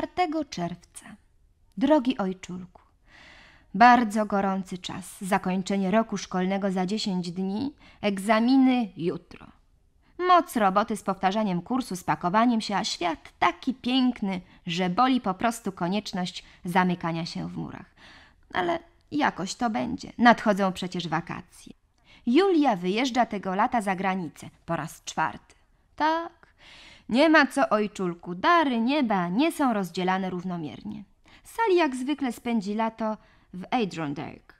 4 czerwca. Drogi ojczulku, bardzo gorący czas, zakończenie roku szkolnego za 10 dni, egzaminy jutro. Moc roboty z powtarzaniem kursu, z pakowaniem się, a świat taki piękny, że boli po prostu konieczność zamykania się w murach. Ale jakoś to będzie. Nadchodzą przecież wakacje. Julia wyjeżdża tego lata za granicę po raz czwarty. Ta nie ma co, ojczulku, dary nieba nie są rozdzielane równomiernie. Sali jak zwykle spędzi lato w Eidronderg.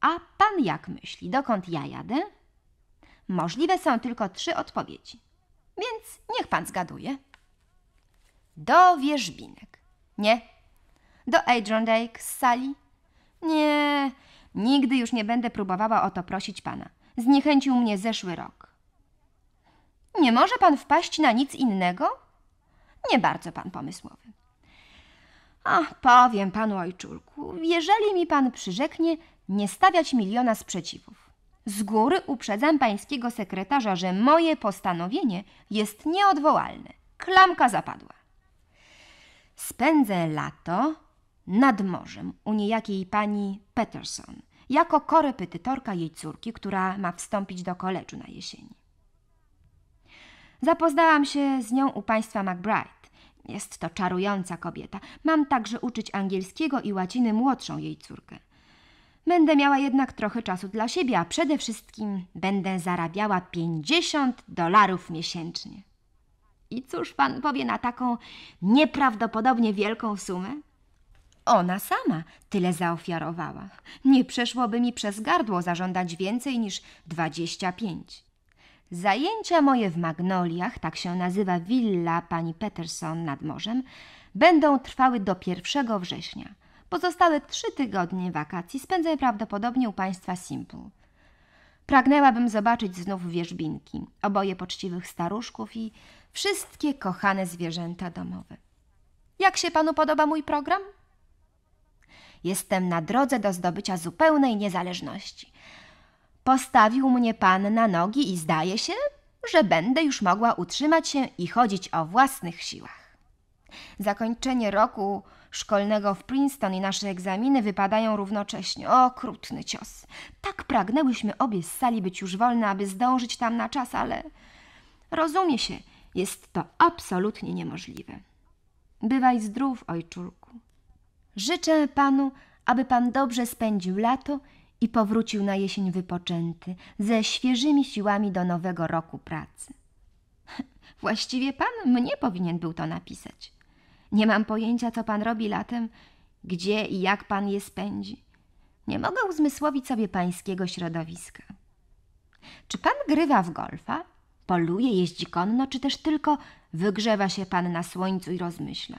A pan jak myśli, dokąd ja jadę? Możliwe są tylko trzy odpowiedzi, więc niech pan zgaduje. Do Wierzbinek. Nie. Do Eidronderg z sali? Nie. Nigdy już nie będę próbowała o to prosić pana. Zniechęcił mnie zeszły rok. Nie może pan wpaść na nic innego? Nie bardzo pan pomysłowy. A powiem panu ojczulku, jeżeli mi pan przyrzeknie nie stawiać miliona sprzeciwów. Z góry uprzedzam pańskiego sekretarza, że moje postanowienie jest nieodwołalne. Klamka zapadła. Spędzę lato nad morzem u niejakiej pani Peterson jako korepetytorka jej córki, która ma wstąpić do koledżu na jesieni. Zapoznałam się z nią u państwa McBride. Jest to czarująca kobieta. Mam także uczyć angielskiego i łaciny młodszą jej córkę. Będę miała jednak trochę czasu dla siebie, a przede wszystkim będę zarabiała 50 dolarów miesięcznie. I cóż pan powie na taką nieprawdopodobnie wielką sumę? Ona sama tyle zaofiarowała. Nie przeszłoby mi przez gardło zażądać więcej niż 25. Zajęcia moje w Magnoliach, tak się nazywa willa pani Peterson nad morzem, będą trwały do 1 września. Pozostałe trzy tygodnie wakacji spędzę prawdopodobnie u państwa Simple. Pragnęłabym zobaczyć znów wierzbinki, oboje poczciwych staruszków i wszystkie kochane zwierzęta domowe. Jak się panu podoba mój program? Jestem na drodze do zdobycia zupełnej niezależności. Postawił mnie pan na nogi i zdaje się, że będę już mogła utrzymać się i chodzić o własnych siłach. Zakończenie roku szkolnego w Princeton i nasze egzaminy wypadają równocześnie. Okrutny cios. Tak pragnęłyśmy obie z sali być już wolne, aby zdążyć tam na czas, ale rozumie się, jest to absolutnie niemożliwe. Bywaj zdrów, ojczulku. Życzę panu, aby pan dobrze spędził lato i powrócił na jesień wypoczęty, ze świeżymi siłami do nowego roku pracy. Właściwie pan mnie powinien był to napisać. Nie mam pojęcia, co pan robi latem, gdzie i jak pan je spędzi. Nie mogę uzmysłowić sobie pańskiego środowiska. Czy pan grywa w golfa, poluje, jeździ konno, czy też tylko wygrzewa się pan na słońcu i rozmyśla?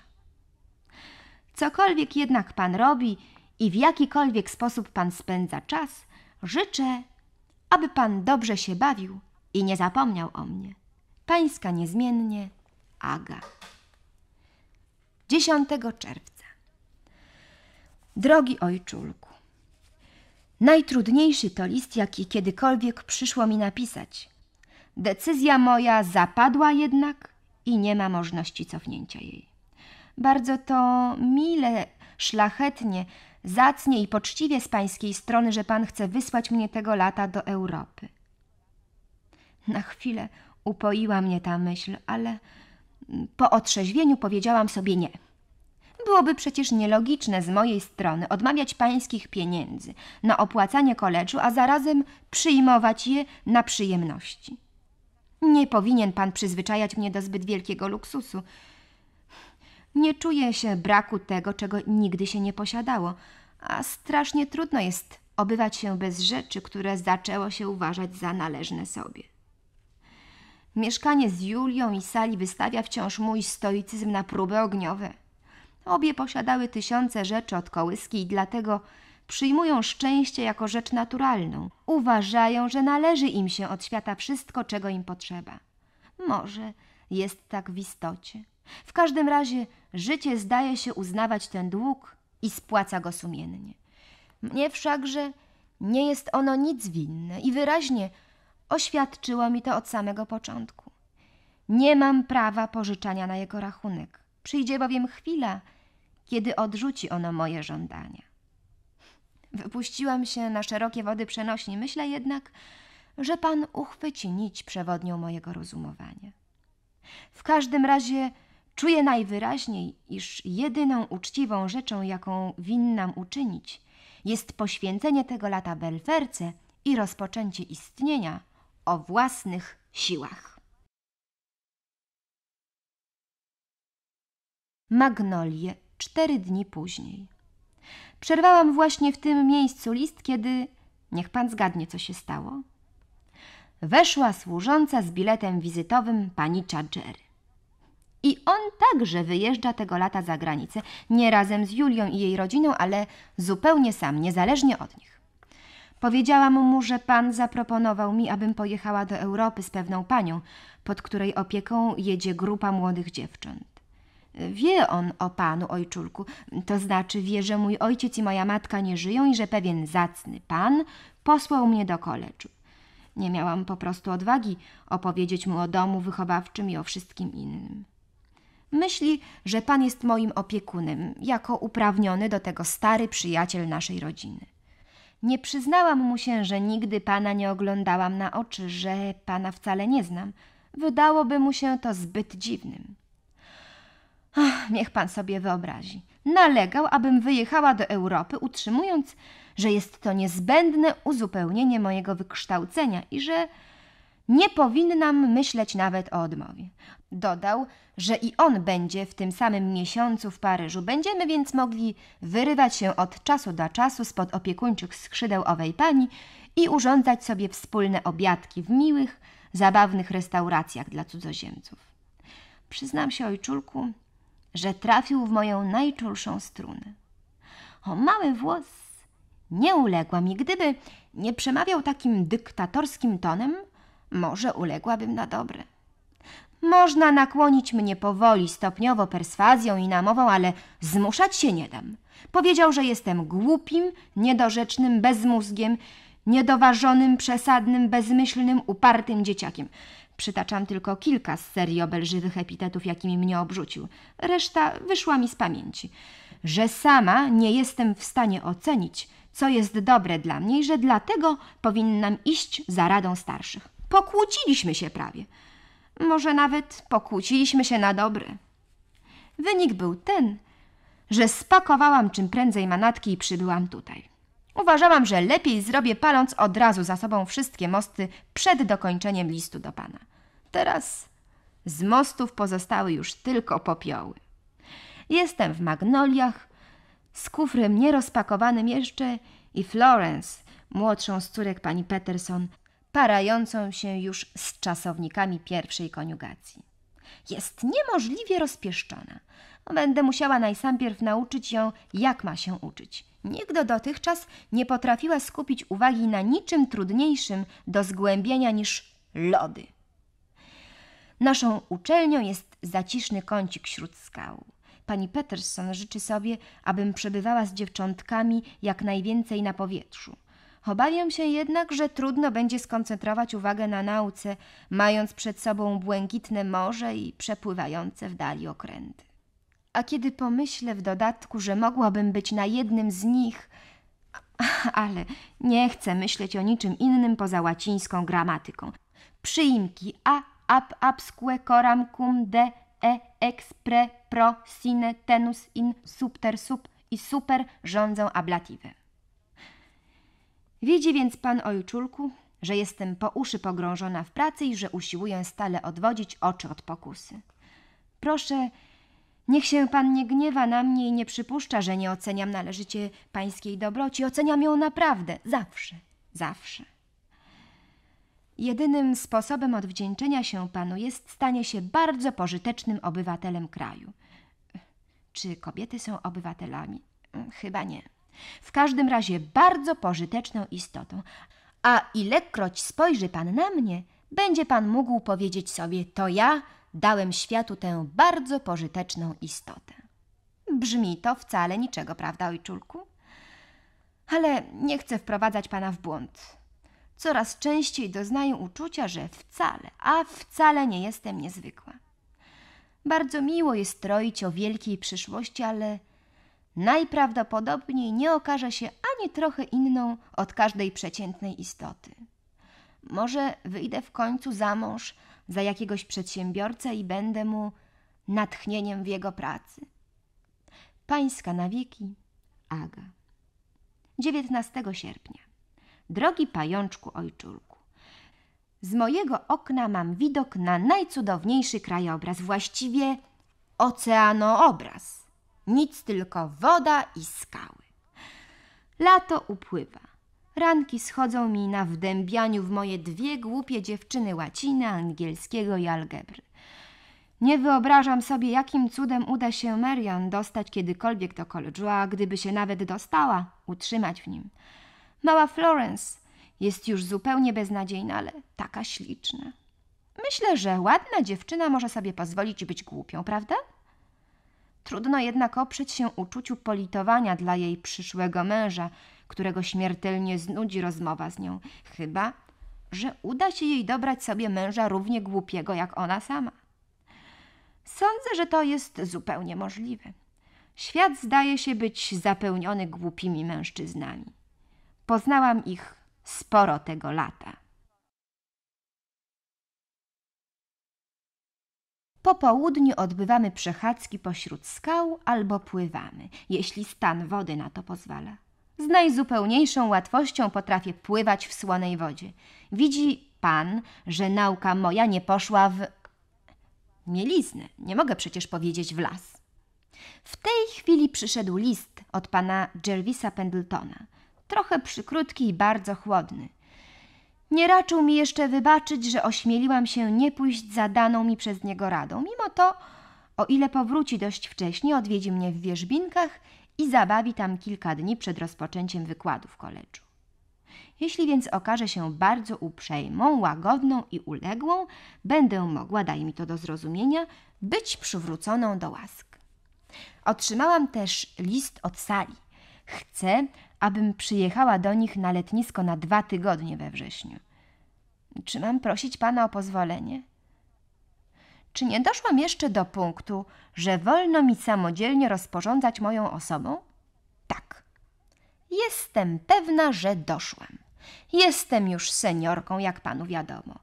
Cokolwiek jednak pan robi, i w jakikolwiek sposób Pan spędza czas, życzę, aby Pan dobrze się bawił i nie zapomniał o mnie. Pańska niezmiennie Aga. 10 czerwca. Drogi ojczulku, najtrudniejszy to list, jaki kiedykolwiek przyszło mi napisać. Decyzja moja zapadła jednak i nie ma możliwości cofnięcia jej. Bardzo to mile, szlachetnie zacnie i poczciwie z pańskiej strony, że pan chce wysłać mnie tego lata do Europy. Na chwilę upoiła mnie ta myśl, ale po otrzeźwieniu powiedziałam sobie nie. Byłoby przecież nielogiczne z mojej strony odmawiać pańskich pieniędzy na opłacanie koleczu, a zarazem przyjmować je na przyjemności. Nie powinien pan przyzwyczajać mnie do zbyt wielkiego luksusu. Nie czuję się braku tego, czego nigdy się nie posiadało, a strasznie trudno jest obywać się bez rzeczy, które zaczęło się uważać za należne sobie. Mieszkanie z Julią i Sali wystawia wciąż mój stoicyzm na próby ogniowe. Obie posiadały tysiące rzeczy od kołyski i dlatego przyjmują szczęście jako rzecz naturalną. Uważają, że należy im się od świata wszystko, czego im potrzeba. Może jest tak w istocie. W każdym razie życie zdaje się uznawać ten dług i spłaca go sumiennie. Mnie wszakże nie jest ono nic winne i wyraźnie oświadczyło mi to od samego początku. Nie mam prawa pożyczania na jego rachunek. Przyjdzie bowiem chwila, kiedy odrzuci ono moje żądania. Wypuściłam się na szerokie wody przenośni, myślę jednak, że pan uchwyci nić przewodnią mojego rozumowania. W każdym razie Czuję najwyraźniej, iż jedyną uczciwą rzeczą, jaką winnam uczynić, jest poświęcenie tego lata belferce i rozpoczęcie istnienia o własnych siłach. Magnolie cztery dni później. Przerwałam właśnie w tym miejscu list, kiedy niech pan zgadnie, co się stało. Weszła służąca z biletem wizytowym pani Chadgery. I on także wyjeżdża tego lata za granicę, nie razem z Julią i jej rodziną, ale zupełnie sam, niezależnie od nich. Powiedziałam mu, że pan zaproponował mi, abym pojechała do Europy z pewną panią, pod której opieką jedzie grupa młodych dziewcząt. Wie on o panu, ojczulku, to znaczy wie, że mój ojciec i moja matka nie żyją i że pewien zacny pan posłał mnie do koleczu. Nie miałam po prostu odwagi opowiedzieć mu o domu wychowawczym i o wszystkim innym. Myśli, że pan jest moim opiekunem, jako uprawniony do tego stary przyjaciel naszej rodziny. Nie przyznałam mu się, że nigdy pana nie oglądałam na oczy, że pana wcale nie znam. Wydałoby mu się to zbyt dziwnym. Ach, niech pan sobie wyobrazi. Nalegał, abym wyjechała do Europy, utrzymując, że jest to niezbędne uzupełnienie mojego wykształcenia i że nie powinnam myśleć nawet o odmowie. Dodał, że i on będzie w tym samym miesiącu w Paryżu. Będziemy więc mogli wyrywać się od czasu do czasu spod opiekuńczych skrzydeł owej pani i urządzać sobie wspólne obiadki w miłych, zabawnych restauracjach dla cudzoziemców. Przyznam się ojczulku, że trafił w moją najczulszą strunę. O mały włos nie uległa mi, gdyby nie przemawiał takim dyktatorskim tonem – może uległabym na dobre. Można nakłonić mnie powoli, stopniowo perswazją i namową, ale zmuszać się nie dam. Powiedział, że jestem głupim, niedorzecznym, bezmózgiem, niedoważonym, przesadnym, bezmyślnym, upartym dzieciakiem. Przytaczam tylko kilka z serii obelżywych epitetów, jakimi mnie obrzucił. Reszta wyszła mi z pamięci. Że sama nie jestem w stanie ocenić, co jest dobre dla mnie i że dlatego powinnam iść za radą starszych. Pokłóciliśmy się prawie. Może nawet pokłóciliśmy się na dobre. Wynik był ten, że spakowałam czym prędzej manatki i przybyłam tutaj. Uważałam, że lepiej zrobię paląc od razu za sobą wszystkie mosty przed dokończeniem listu do pana. Teraz z mostów pozostały już tylko popioły. Jestem w magnoliach, z kufrem nierozpakowanym jeszcze i Florence, młodszą z córek pani Peterson, parającą się już z czasownikami pierwszej koniugacji. Jest niemożliwie rozpieszczona. Będę musiała najsampierw nauczyć ją, jak ma się uczyć. Nigdy dotychczas nie potrafiła skupić uwagi na niczym trudniejszym do zgłębienia niż lody. Naszą uczelnią jest zaciszny kącik wśród skał. Pani Peterson życzy sobie, abym przebywała z dziewczątkami jak najwięcej na powietrzu – Obawiam się jednak, że trudno będzie skoncentrować uwagę na nauce, mając przed sobą błękitne morze i przepływające w dali okręty. A kiedy pomyślę w dodatku, że mogłabym być na jednym z nich, ale nie chcę myśleć o niczym innym poza łacińską gramatyką. Przyimki a, ab, absque, coram, cum, de, e, ex, pre, pro, sine, tenus, in, subter, sub i super rządzą ablative. Widzi więc pan ojczulku, że jestem po uszy pogrążona w pracy i że usiłuję stale odwodzić oczy od pokusy. Proszę, niech się pan nie gniewa na mnie i nie przypuszcza, że nie oceniam należycie pańskiej dobroci. Oceniam ją naprawdę, zawsze, zawsze. Jedynym sposobem odwdzięczenia się panu jest stanie się bardzo pożytecznym obywatelem kraju. Czy kobiety są obywatelami? Chyba nie. W każdym razie bardzo pożyteczną istotą. A ilekroć spojrzy pan na mnie, będzie pan mógł powiedzieć sobie: To ja dałem światu tę bardzo pożyteczną istotę. Brzmi to wcale niczego, prawda, ojczulku? Ale nie chcę wprowadzać pana w błąd. Coraz częściej doznaję uczucia, że wcale, a wcale nie jestem niezwykła. Bardzo miło jest troić o wielkiej przyszłości, ale najprawdopodobniej nie okaże się ani trochę inną od każdej przeciętnej istoty. Może wyjdę w końcu za mąż za jakiegoś przedsiębiorcę i będę mu natchnieniem w jego pracy. Pańska na wieki Aga. 19 sierpnia. Drogi pajączku ojczulku, z mojego okna mam widok na najcudowniejszy krajobraz, właściwie oceanoobraz nic tylko woda i skały. Lato upływa. Ranki schodzą mi na wdębianiu w moje dwie głupie dziewczyny łaciny, angielskiego i algebry. Nie wyobrażam sobie, jakim cudem uda się Marian dostać kiedykolwiek do college'u, a gdyby się nawet dostała, utrzymać w nim. Mała Florence jest już zupełnie beznadziejna, ale taka śliczna. Myślę, że ładna dziewczyna może sobie pozwolić być głupią, prawda? Trudno jednak oprzeć się uczuciu politowania dla jej przyszłego męża, którego śmiertelnie znudzi rozmowa z nią, chyba że uda się jej dobrać sobie męża równie głupiego jak ona sama. Sądzę, że to jest zupełnie możliwe. Świat zdaje się być zapełniony głupimi mężczyznami. Poznałam ich sporo tego lata. Po południu odbywamy przechadzki pośród skał albo pływamy, jeśli stan wody na to pozwala. Z najzupełniejszą łatwością potrafię pływać w słonej wodzie. Widzi pan, że nauka moja nie poszła w mieliznę. Nie mogę przecież powiedzieć w las. W tej chwili przyszedł list od pana Jervisa Pendletona. Trochę przykrótki i bardzo chłodny. Nie raczył mi jeszcze wybaczyć, że ośmieliłam się nie pójść za daną mi przez niego radą. Mimo to, o ile powróci dość wcześnie, odwiedzi mnie w Wierzbinkach i zabawi tam kilka dni przed rozpoczęciem wykładu w koleczu. Jeśli więc okaże się bardzo uprzejmą, łagodną i uległą, będę mogła, daj mi to do zrozumienia, być przywróconą do łask. Otrzymałam też list od sali. Chcę, abym przyjechała do nich na letnisko na dwa tygodnie we wrześniu. Czy mam prosić pana o pozwolenie? Czy nie doszłam jeszcze do punktu, że wolno mi samodzielnie rozporządzać moją osobą? Tak. Jestem pewna, że doszłam. Jestem już seniorką, jak panu wiadomo.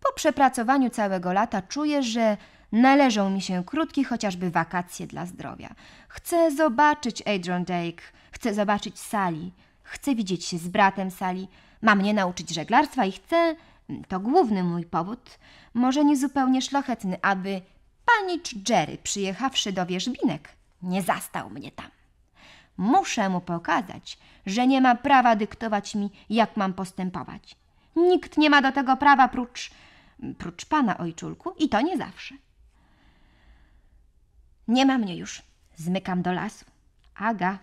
Po przepracowaniu całego lata czuję, że Należą mi się krótkie chociażby wakacje dla zdrowia. Chcę zobaczyć Adrian Dake, chcę zobaczyć Sali, chcę widzieć się z bratem Sali, ma mnie nauczyć żeglarstwa i chcę, mm, to główny mój powód, może nie zupełnie szlachetny, aby panicz Jerry, przyjechawszy do wierzbinek, nie zastał mnie tam. Muszę mu pokazać, że nie ma prawa dyktować mi, jak mam postępować. Nikt nie ma do tego prawa prócz, mm, prócz pana ojczulku i to nie zawsze. Nie ma mnie już. Zmykam do lasu. Aga.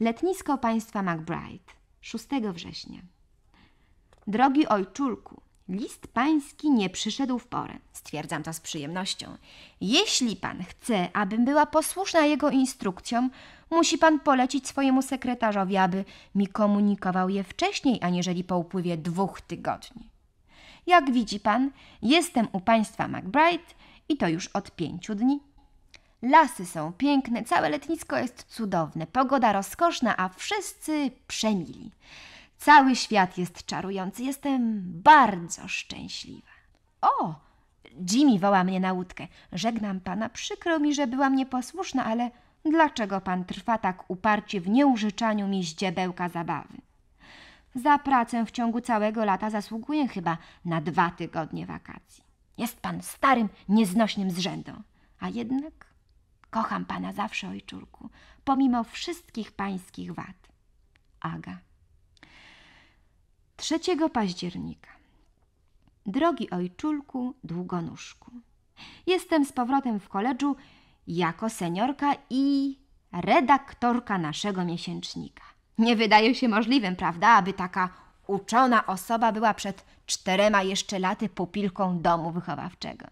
Letnisko państwa McBride, 6 września. Drogi ojczulku, list pański nie przyszedł w porę. Stwierdzam to z przyjemnością. Jeśli pan chce, abym była posłuszna jego instrukcjom, musi pan polecić swojemu sekretarzowi, aby mi komunikował je wcześniej, aniżeli po upływie dwóch tygodni. Jak widzi pan, jestem u państwa McBride i to już od pięciu dni. Lasy są piękne, całe letnisko jest cudowne, pogoda rozkoszna, a wszyscy przemili. Cały świat jest czarujący, jestem bardzo szczęśliwa. O! Jimmy woła mnie na łódkę. Żegnam pana, przykro mi, że byłam nieposłuszna, ale dlaczego pan trwa tak uparcie w nieużyczaniu mi ździebełka zabawy? Za pracę w ciągu całego lata zasługuję chyba na dwa tygodnie wakacji. Jest pan starym, nieznośnym zrzędą, a jednak Kocham pana zawsze, ojczulku, pomimo wszystkich pańskich wad. Aga. 3 października. Drogi ojczulku, długonuszku. Jestem z powrotem w koledżu jako seniorka i redaktorka naszego miesięcznika. Nie wydaje się możliwym, prawda, aby taka uczona osoba była przed czterema jeszcze laty pupilką domu wychowawczego.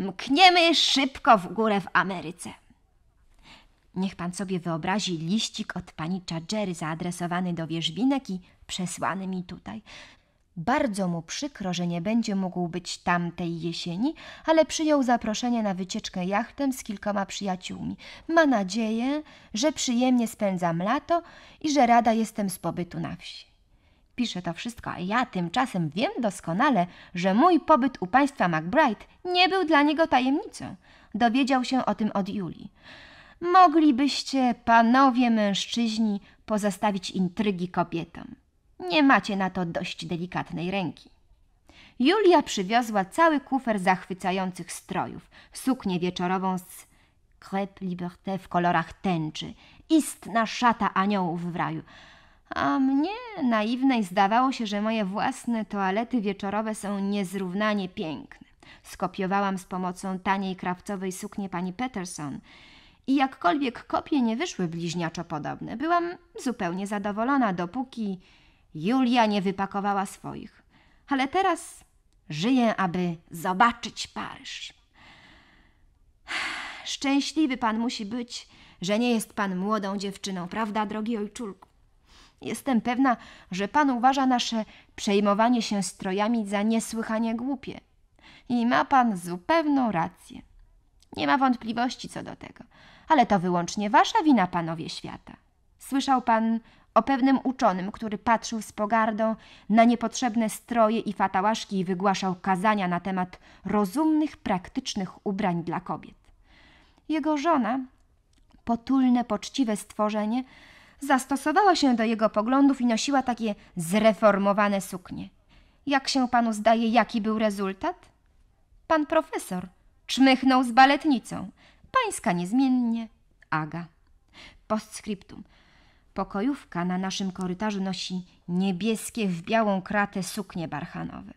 Mkniemy szybko w górę w Ameryce. Niech pan sobie wyobrazi liścik od pani Chadgery zaadresowany do wierzbinek i przesłany mi tutaj. Bardzo mu przykro, że nie będzie mógł być tam tej jesieni, ale przyjął zaproszenie na wycieczkę jachtem z kilkoma przyjaciółmi. Ma nadzieję, że przyjemnie spędzam lato i że rada jestem z pobytu na wsi pisze to wszystko, a ja tymczasem wiem doskonale, że mój pobyt u państwa McBride nie był dla niego tajemnicą. Dowiedział się o tym od Julii. Moglibyście, panowie mężczyźni, pozostawić intrygi kobietom. Nie macie na to dość delikatnej ręki. Julia przywiozła cały kufer zachwycających strojów, suknię wieczorową z crepe liberté w kolorach tęczy, istna szata aniołów w raju – a mnie naiwnej zdawało się, że moje własne toalety wieczorowe są niezrównanie piękne. Skopiowałam z pomocą taniej krawcowej suknie pani Peterson i jakkolwiek kopie nie wyszły bliźniaczo podobne, byłam zupełnie zadowolona, dopóki Julia nie wypakowała swoich. Ale teraz żyję, aby zobaczyć Paryż. Szczęśliwy pan musi być, że nie jest pan młodą dziewczyną, prawda, drogi ojczulku? Jestem pewna, że pan uważa nasze przejmowanie się strojami za niesłychanie głupie. I ma pan zupełną rację. Nie ma wątpliwości co do tego, ale to wyłącznie wasza wina, panowie świata. Słyszał pan o pewnym uczonym, który patrzył z pogardą na niepotrzebne stroje i fatałaszki i wygłaszał kazania na temat rozumnych, praktycznych ubrań dla kobiet. Jego żona, potulne, poczciwe stworzenie, zastosowała się do jego poglądów i nosiła takie zreformowane suknie. Jak się panu zdaje, jaki był rezultat? Pan profesor czmychnął z baletnicą. Pańska niezmiennie, Aga. Postscriptum. Pokojówka na naszym korytarzu nosi niebieskie w białą kratę suknie barchanowe.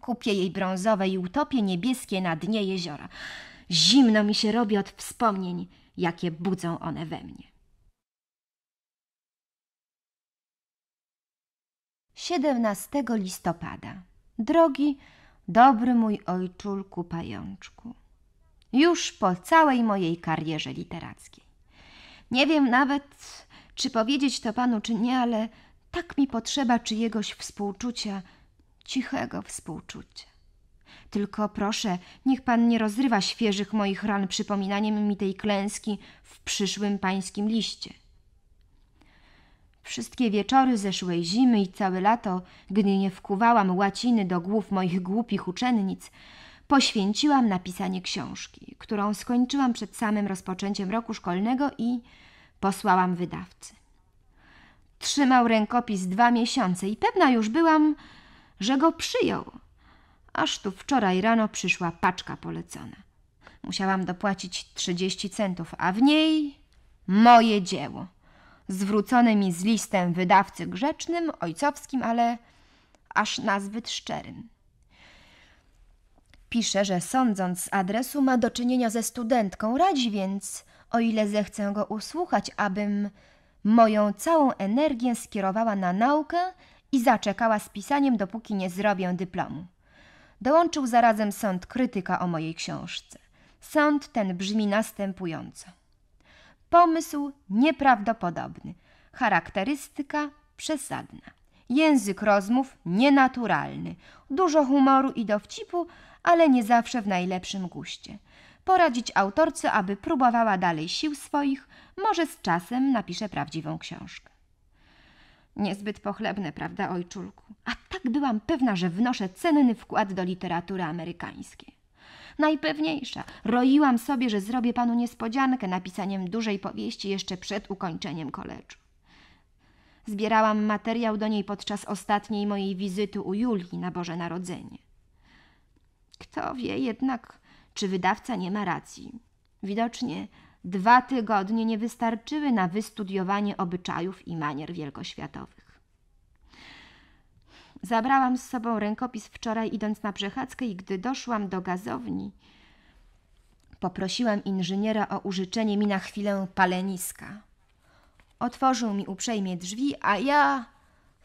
Kupię jej brązowe i utopię niebieskie na dnie jeziora. Zimno mi się robi od wspomnień, jakie budzą one we mnie. 17 listopada. Drogi, dobry mój ojczulku pajączku. Już po całej mojej karierze literackiej. Nie wiem nawet, czy powiedzieć to panu, czy nie, ale tak mi potrzeba czyjegoś współczucia, cichego współczucia. Tylko proszę, niech pan nie rozrywa świeżych moich ran przypominaniem mi tej klęski w przyszłym pańskim liście. Wszystkie wieczory zeszłej zimy i całe lato, gdy nie wkuwałam łaciny do głów moich głupich uczennic, poświęciłam napisanie książki, którą skończyłam przed samym rozpoczęciem roku szkolnego i posłałam wydawcy. Trzymał rękopis dwa miesiące i pewna już byłam, że go przyjął. Aż tu wczoraj rano przyszła paczka polecona. Musiałam dopłacić 30 centów, a w niej moje dzieło zwrócony mi z listem wydawcy grzecznym, ojcowskim, ale aż nazbyt szczerym. Pisze, że sądząc z adresu ma do czynienia ze studentką, radzi więc, o ile zechcę go usłuchać, abym moją całą energię skierowała na naukę i zaczekała z pisaniem, dopóki nie zrobię dyplomu. Dołączył zarazem sąd krytyka o mojej książce. Sąd ten brzmi następująco. Pomysł nieprawdopodobny, charakterystyka przesadna. Język rozmów nienaturalny, dużo humoru i dowcipu, ale nie zawsze w najlepszym guście. Poradzić autorce, aby próbowała dalej sił swoich, może z czasem napisze prawdziwą książkę. Niezbyt pochlebne, prawda, ojczulku? A tak byłam pewna, że wnoszę cenny wkład do literatury amerykańskiej najpewniejsza. Roiłam sobie, że zrobię panu niespodziankę napisaniem dużej powieści jeszcze przed ukończeniem koleczu. Zbierałam materiał do niej podczas ostatniej mojej wizyty u Julii na Boże Narodzenie. Kto wie jednak, czy wydawca nie ma racji. Widocznie dwa tygodnie nie wystarczyły na wystudiowanie obyczajów i manier wielkoświatowych. Zabrałam z sobą rękopis wczoraj idąc na przechadzkę i gdy doszłam do gazowni, poprosiłam inżyniera o użyczenie mi na chwilę paleniska. Otworzył mi uprzejmie drzwi, a ja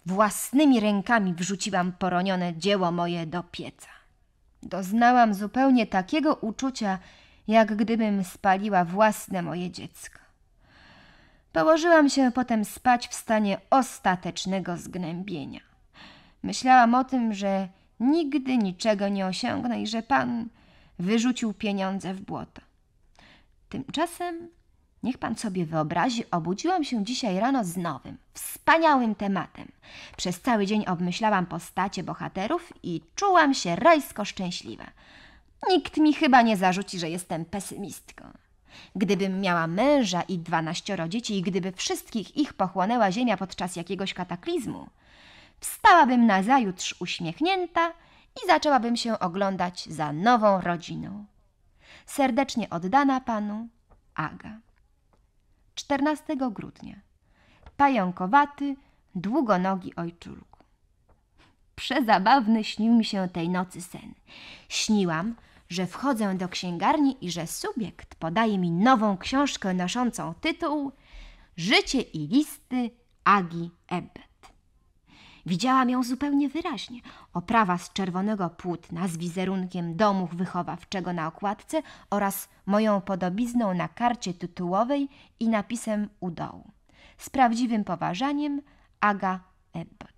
własnymi rękami wrzuciłam poronione dzieło moje do pieca. Doznałam zupełnie takiego uczucia, jak gdybym spaliła własne moje dziecko. Położyłam się potem spać w stanie ostatecznego zgnębienia. Myślałam o tym, że nigdy niczego nie osiągnę i że pan wyrzucił pieniądze w błoto. Tymczasem Niech pan sobie wyobrazi, obudziłam się dzisiaj rano z nowym, wspaniałym tematem. Przez cały dzień obmyślałam postacie bohaterów i czułam się rajsko szczęśliwa. Nikt mi chyba nie zarzuci, że jestem pesymistką. Gdybym miała męża i dwanaścioro dzieci i gdyby wszystkich ich pochłonęła ziemia podczas jakiegoś kataklizmu, wstałabym na zajutrz uśmiechnięta i zaczęłabym się oglądać za nową rodziną. Serdecznie oddana panu Aga. 14 grudnia. Pająkowaty, długonogi ojczulku. Przezabawny śnił mi się tej nocy sen. Śniłam, że wchodzę do księgarni i że subjekt podaje mi nową książkę noszącą tytuł Życie i listy Agi Ebbet. Widziałam ją zupełnie wyraźnie. Oprawa z czerwonego płótna z wizerunkiem domu wychowawczego na okładce oraz moją podobizną na karcie tytułowej i napisem u dołu. Z prawdziwym poważaniem Aga Ebbot.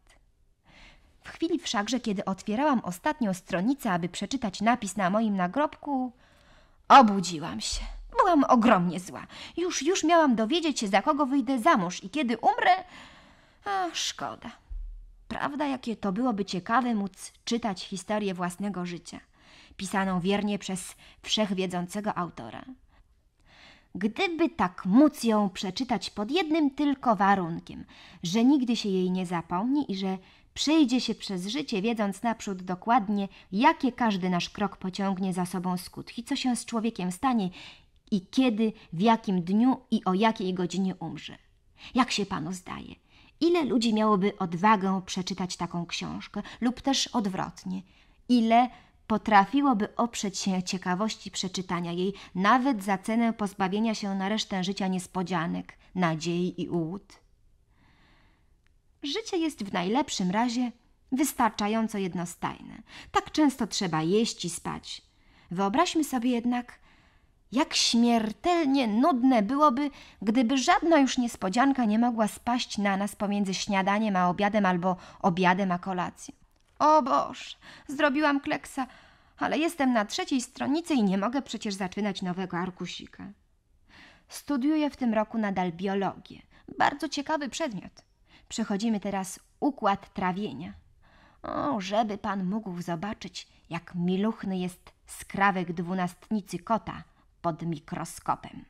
W chwili wszakże, kiedy otwierałam ostatnią stronicę, aby przeczytać napis na moim nagrobku, obudziłam się. Byłam ogromnie zła. Już, już miałam dowiedzieć się, za kogo wyjdę za mąż i kiedy umrę. A, szkoda. Prawda, jakie to byłoby ciekawe móc czytać historię własnego życia, pisaną wiernie przez wszechwiedzącego autora. Gdyby tak móc ją przeczytać pod jednym tylko warunkiem, że nigdy się jej nie zapomni i że przejdzie się przez życie, wiedząc naprzód dokładnie, jakie każdy nasz krok pociągnie za sobą skutki, co się z człowiekiem stanie i kiedy, w jakim dniu i o jakiej godzinie umrze. Jak się panu zdaje? Ile ludzi miałoby odwagę przeczytać taką książkę, lub też odwrotnie, ile potrafiłoby oprzeć się ciekawości przeczytania jej, nawet za cenę pozbawienia się na resztę życia niespodzianek, nadziei i ułód? Życie jest w najlepszym razie wystarczająco jednostajne. Tak często trzeba jeść i spać. Wyobraźmy sobie jednak, jak śmiertelnie nudne byłoby, gdyby żadna już niespodzianka nie mogła spaść na nas pomiędzy śniadaniem a obiadem albo obiadem a kolacją. O Boż, zrobiłam kleksa, ale jestem na trzeciej stronicy i nie mogę przecież zaczynać nowego arkusika. Studiuję w tym roku nadal biologię. Bardzo ciekawy przedmiot. Przechodzimy teraz układ trawienia. O, żeby pan mógł zobaczyć, jak miluchny jest skrawek dwunastnicy kota – pod mikroskopem.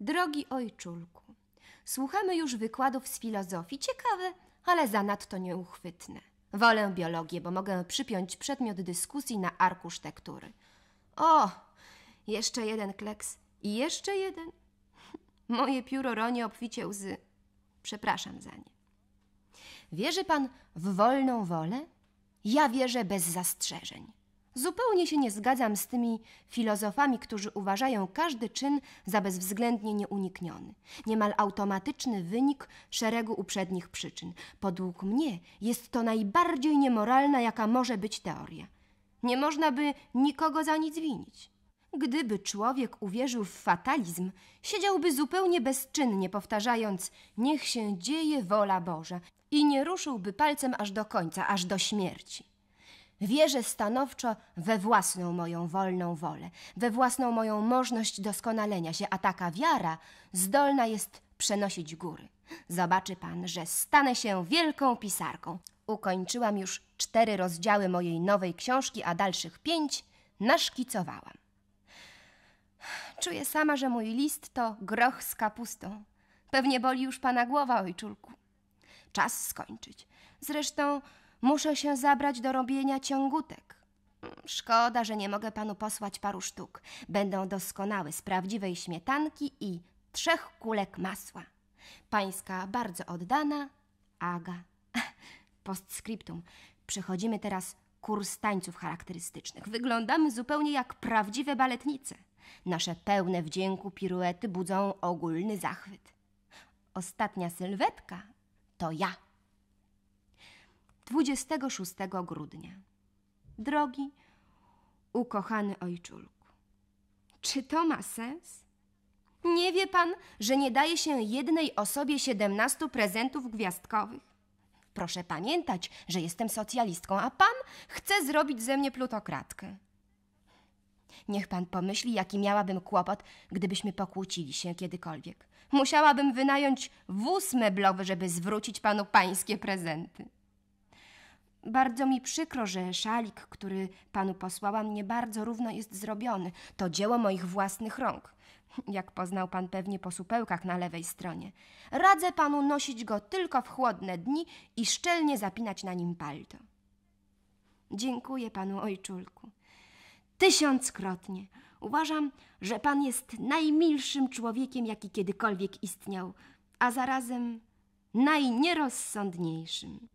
Drogi ojczulku, słuchamy już wykładów z filozofii, ciekawe, ale zanadto nieuchwytne. Wolę biologię, bo mogę przypiąć przedmiot dyskusji na arkusz tektury. O, jeszcze jeden kleks i jeszcze jeden. Moje pióro ronie obficie łzy. Przepraszam za nie. Wierzy pan w wolną wolę? Ja wierzę bez zastrzeżeń. Zupełnie się nie zgadzam z tymi filozofami, którzy uważają każdy czyn za bezwzględnie nieunikniony, niemal automatyczny wynik szeregu uprzednich przyczyn. Podług mnie jest to najbardziej niemoralna, jaka może być teoria. Nie można by nikogo za nic winić. Gdyby człowiek uwierzył w fatalizm, siedziałby zupełnie bezczynnie, powtarzając: Niech się dzieje wola Boża, i nie ruszyłby palcem aż do końca, aż do śmierci. Wierzę stanowczo we własną moją wolną wolę, we własną moją możność doskonalenia się, a taka wiara zdolna jest przenosić góry. Zobaczy pan, że stanę się wielką pisarką. Ukończyłam już cztery rozdziały mojej nowej książki, a dalszych pięć naszkicowałam. Czuję sama, że mój list to groch z kapustą. Pewnie boli już pana głowa, ojczulku. Czas skończyć. Zresztą muszę się zabrać do robienia ciągutek. Mm, szkoda, że nie mogę panu posłać paru sztuk. Będą doskonałe, z prawdziwej śmietanki i trzech kulek masła. Pańska bardzo oddana Aga. Postscriptum. Przechodzimy teraz kurs tańców charakterystycznych. Wyglądamy zupełnie jak prawdziwe baletnice. Nasze pełne wdzięku piruety budzą ogólny zachwyt. Ostatnia sylwetka to ja. 26 grudnia. Drogi, ukochany ojczulku, czy to ma sens? Nie wie pan, że nie daje się jednej osobie 17 prezentów gwiazdkowych? Proszę pamiętać, że jestem socjalistką, a pan chce zrobić ze mnie plutokratkę. Niech pan pomyśli, jaki miałabym kłopot, gdybyśmy pokłócili się kiedykolwiek. Musiałabym wynająć wóz meblowy, żeby zwrócić panu pańskie prezenty. Bardzo mi przykro, że szalik, który panu posłałam, nie bardzo równo jest zrobiony. To dzieło moich własnych rąk. Jak poznał pan pewnie po supełkach na lewej stronie. Radzę panu nosić go tylko w chłodne dni i szczelnie zapinać na nim palto. Dziękuję panu, ojczulku tysiąckrotnie. Uważam, że pan jest najmilszym człowiekiem, jaki kiedykolwiek istniał, a zarazem najnierozsądniejszym.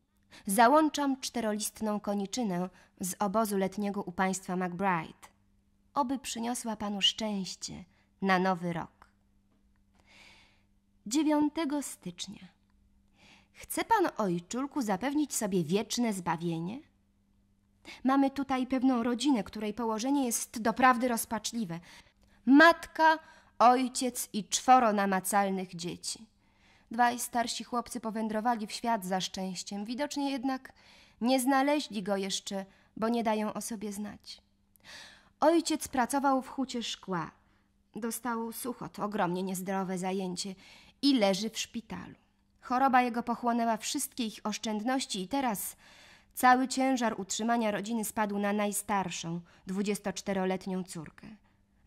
Załączam czterolistną koniczynę z obozu letniego u państwa McBride. Oby przyniosła panu szczęście na nowy rok. 9 stycznia. Chce pan, ojczulku, zapewnić sobie wieczne zbawienie? Mamy tutaj pewną rodzinę, której położenie jest doprawdy rozpaczliwe. Matka, ojciec i czworo namacalnych dzieci. Dwaj starsi chłopcy powędrowali w świat za szczęściem, widocznie jednak nie znaleźli go jeszcze, bo nie dają o sobie znać. Ojciec pracował w hucie szkła. Dostał suchot, ogromnie niezdrowe zajęcie i leży w szpitalu. Choroba jego pochłonęła wszystkie ich oszczędności i teraz Cały ciężar utrzymania rodziny spadł na najstarszą, 24-letnią córkę.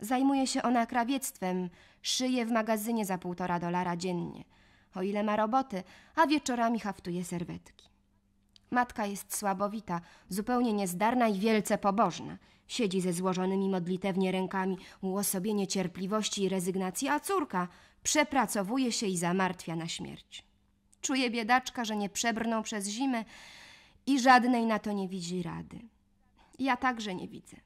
Zajmuje się ona krawiectwem, szyje w magazynie za półtora dolara dziennie, o ile ma roboty, a wieczorami haftuje serwetki. Matka jest słabowita, zupełnie niezdarna i wielce pobożna. Siedzi ze złożonymi modlitewnie rękami, uosobienie cierpliwości i rezygnacji, a córka przepracowuje się i zamartwia na śmierć. Czuje biedaczka, że nie przebrną przez zimę, i żadnej na to nie widzi rady. Ja także nie widzę.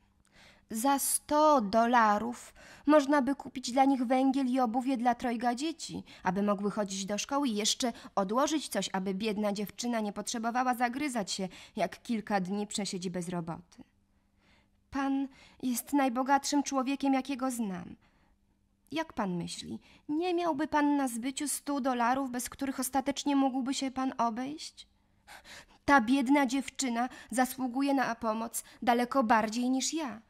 Za sto dolarów można by kupić dla nich węgiel i obuwie dla trojga dzieci, aby mogły chodzić do szkoły i jeszcze odłożyć coś, aby biedna dziewczyna nie potrzebowała zagryzać się, jak kilka dni przesiedzi bez roboty. Pan jest najbogatszym człowiekiem, jakiego znam. Jak pan myśli, nie miałby pan na zbyciu stu dolarów, bez których ostatecznie mógłby się pan obejść? Ta biedna dziewczyna zasługuje na pomoc daleko bardziej niż ja.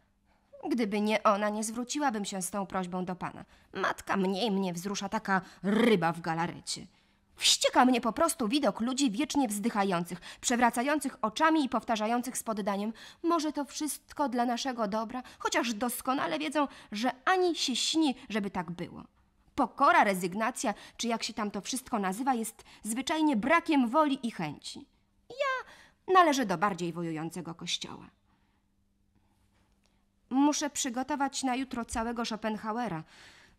Gdyby nie ona, nie zwróciłabym się z tą prośbą do pana. Matka mniej mnie wzrusza taka ryba w galarecie. Wścieka mnie po prostu widok ludzi wiecznie wzdychających, przewracających oczami i powtarzających z poddaniem: Może to wszystko dla naszego dobra, chociaż doskonale wiedzą, że ani się śni, żeby tak było. Pokora, rezygnacja, czy jak się tam to wszystko nazywa, jest zwyczajnie brakiem woli i chęci. Należy do bardziej wojującego kościoła. Muszę przygotować na jutro całego Schopenhauera.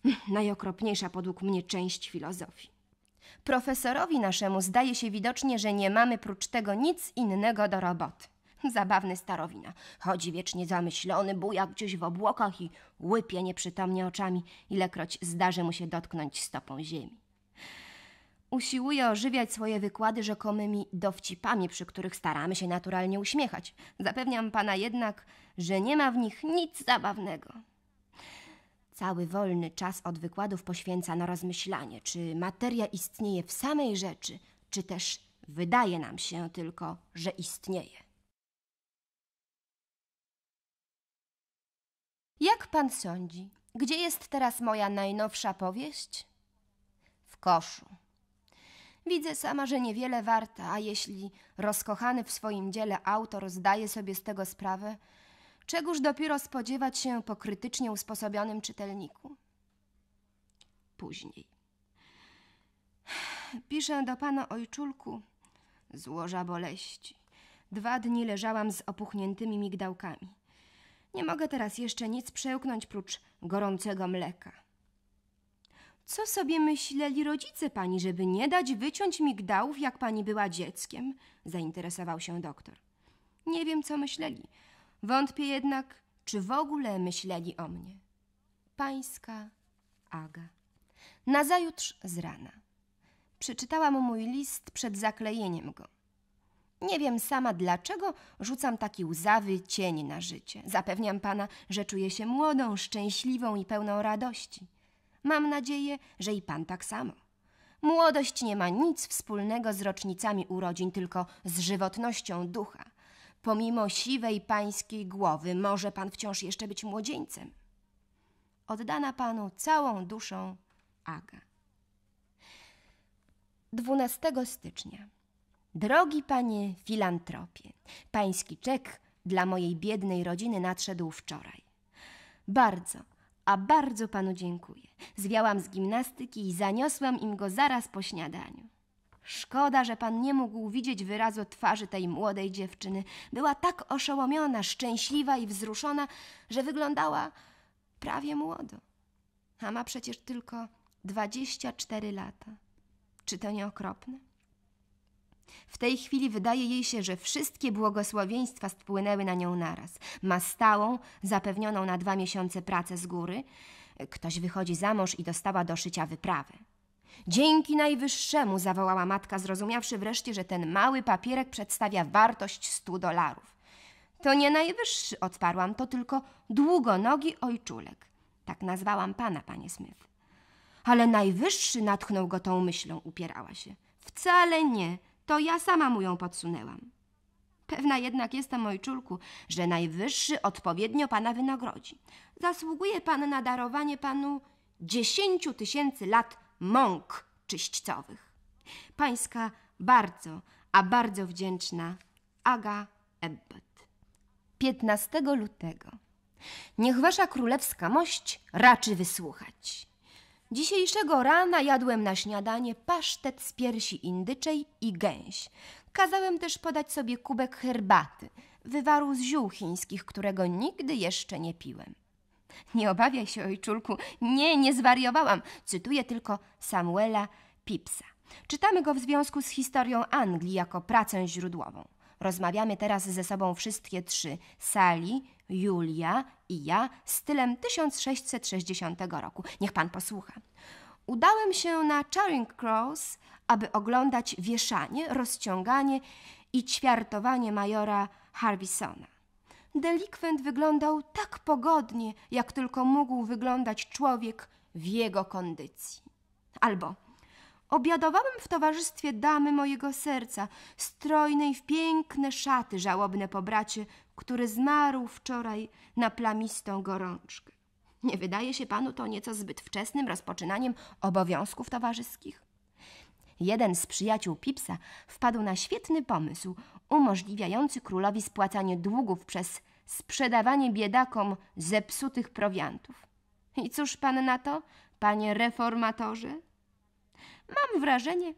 Najokropniejsza podług mnie część filozofii. Profesorowi naszemu zdaje się widocznie, że nie mamy prócz tego nic innego do roboty. Zabawny starowina. Chodzi wiecznie zamyślony, buja gdzieś w obłokach i łypie nieprzytomnie oczami, ilekroć zdarzy mu się dotknąć stopą ziemi. Usiłuję ożywiać swoje wykłady rzekomymi dowcipami, przy których staramy się naturalnie uśmiechać. Zapewniam pana jednak, że nie ma w nich nic zabawnego. Cały wolny czas od wykładów poświęca na rozmyślanie, czy materia istnieje w samej rzeczy, czy też wydaje nam się tylko, że istnieje. Jak pan sądzi, gdzie jest teraz moja najnowsza powieść? W koszu. Widzę sama, że niewiele warta, a jeśli rozkochany w swoim dziele autor zdaje sobie z tego sprawę, czegóż dopiero spodziewać się po krytycznie usposobionym czytelniku? Później. Piszę do pana ojczulku złoża boleści. Dwa dni leżałam z opuchniętymi migdałkami. Nie mogę teraz jeszcze nic przełknąć prócz gorącego mleka. Co sobie myśleli rodzice pani, żeby nie dać wyciąć migdałów, jak pani była dzieckiem? Zainteresował się doktor. Nie wiem, co myśleli. Wątpię jednak, czy w ogóle myśleli o mnie. Pańska Aga. Nazajutrz z rana. Przeczytałam mój list przed zaklejeniem go. Nie wiem sama, dlaczego rzucam taki łzawy cień na życie. Zapewniam pana, że czuję się młodą, szczęśliwą i pełną radości. Mam nadzieję, że i pan tak samo. Młodość nie ma nic wspólnego z rocznicami urodzin, tylko z żywotnością ducha. Pomimo siwej pańskiej głowy może pan wciąż jeszcze być młodzieńcem. Oddana panu całą duszą Aga. 12 stycznia. Drogi panie filantropie, pański czek dla mojej biednej rodziny nadszedł wczoraj. Bardzo, a bardzo panu dziękuję. Zwiałam z gimnastyki i zaniosłam im go zaraz po śniadaniu. Szkoda, że pan nie mógł widzieć wyrazu twarzy tej młodej dziewczyny. Była tak oszołomiona, szczęśliwa i wzruszona, że wyglądała prawie młodo. A ma przecież tylko dwadzieścia cztery lata. Czy to nie okropne? W tej chwili wydaje jej się, że wszystkie błogosławieństwa spłynęły na nią naraz. Ma stałą, zapewnioną na dwa miesiące pracę z góry. Ktoś wychodzi za mąż i dostała do szycia wyprawę. Dzięki Najwyższemu, zawołała matka, zrozumiawszy wreszcie, że ten mały papierek przedstawia wartość stu dolarów. To nie najwyższy, odparłam, to tylko długonogi ojczulek. Tak nazwałam pana, panie Smyth. Ale najwyższy natchnął go tą myślą, upierała się. Wcale nie. To ja sama mu ją podsunęłam. Pewna jednak jestem, ojczulku, że najwyższy odpowiednio pana wynagrodzi. Zasługuje pan na darowanie panu dziesięciu tysięcy lat mąk czyśćcowych. Pańska bardzo, a bardzo wdzięczna Aga Ebbet. 15 lutego. Niech wasza królewska mość raczy wysłuchać. Dzisiejszego rana jadłem na śniadanie pasztet z piersi indyczej i gęś. Kazałem też podać sobie kubek herbaty, wywaru z ziół chińskich, którego nigdy jeszcze nie piłem. Nie obawiaj się, ojczulku, nie, nie zwariowałam. Cytuję tylko Samuela Pipsa. Czytamy go w związku z historią Anglii jako pracę źródłową. Rozmawiamy teraz ze sobą wszystkie trzy: Sali, Julia i ja stylem 1660 roku. Niech pan posłucha. Udałem się na Charing Cross, aby oglądać wieszanie, rozciąganie i ćwiartowanie majora Harbisona. Delikwent wyglądał tak pogodnie, jak tylko mógł wyglądać człowiek w jego kondycji. Albo obiadowałem w towarzystwie damy mojego serca, strojnej w piękne szaty żałobne pobracie który zmarł wczoraj na plamistą gorączkę. Nie wydaje się panu to nieco zbyt wczesnym rozpoczynaniem obowiązków towarzyskich? Jeden z przyjaciół Pipsa wpadł na świetny pomysł umożliwiający królowi spłacanie długów przez sprzedawanie biedakom zepsutych prowiantów. I cóż pan na to, panie reformatorze? Mam wrażenie,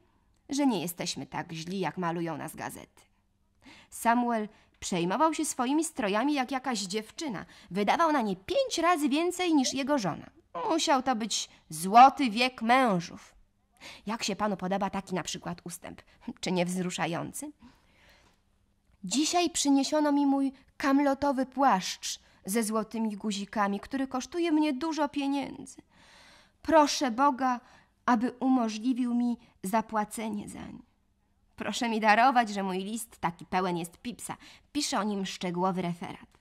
że nie jesteśmy tak źli, jak malują nas gazety. Samuel Przejmował się swoimi strojami jak jakaś dziewczyna. Wydawał na nie pięć razy więcej niż jego żona. Musiał to być złoty wiek mężów. Jak się panu podoba taki na przykład ustęp? Czy nie wzruszający? Dzisiaj przyniesiono mi mój kamlotowy płaszcz ze złotymi guzikami, który kosztuje mnie dużo pieniędzy. Proszę Boga, aby umożliwił mi zapłacenie za nie. Proszę mi darować, że mój list taki pełen jest Pipsa. Piszę o nim szczegółowy referat.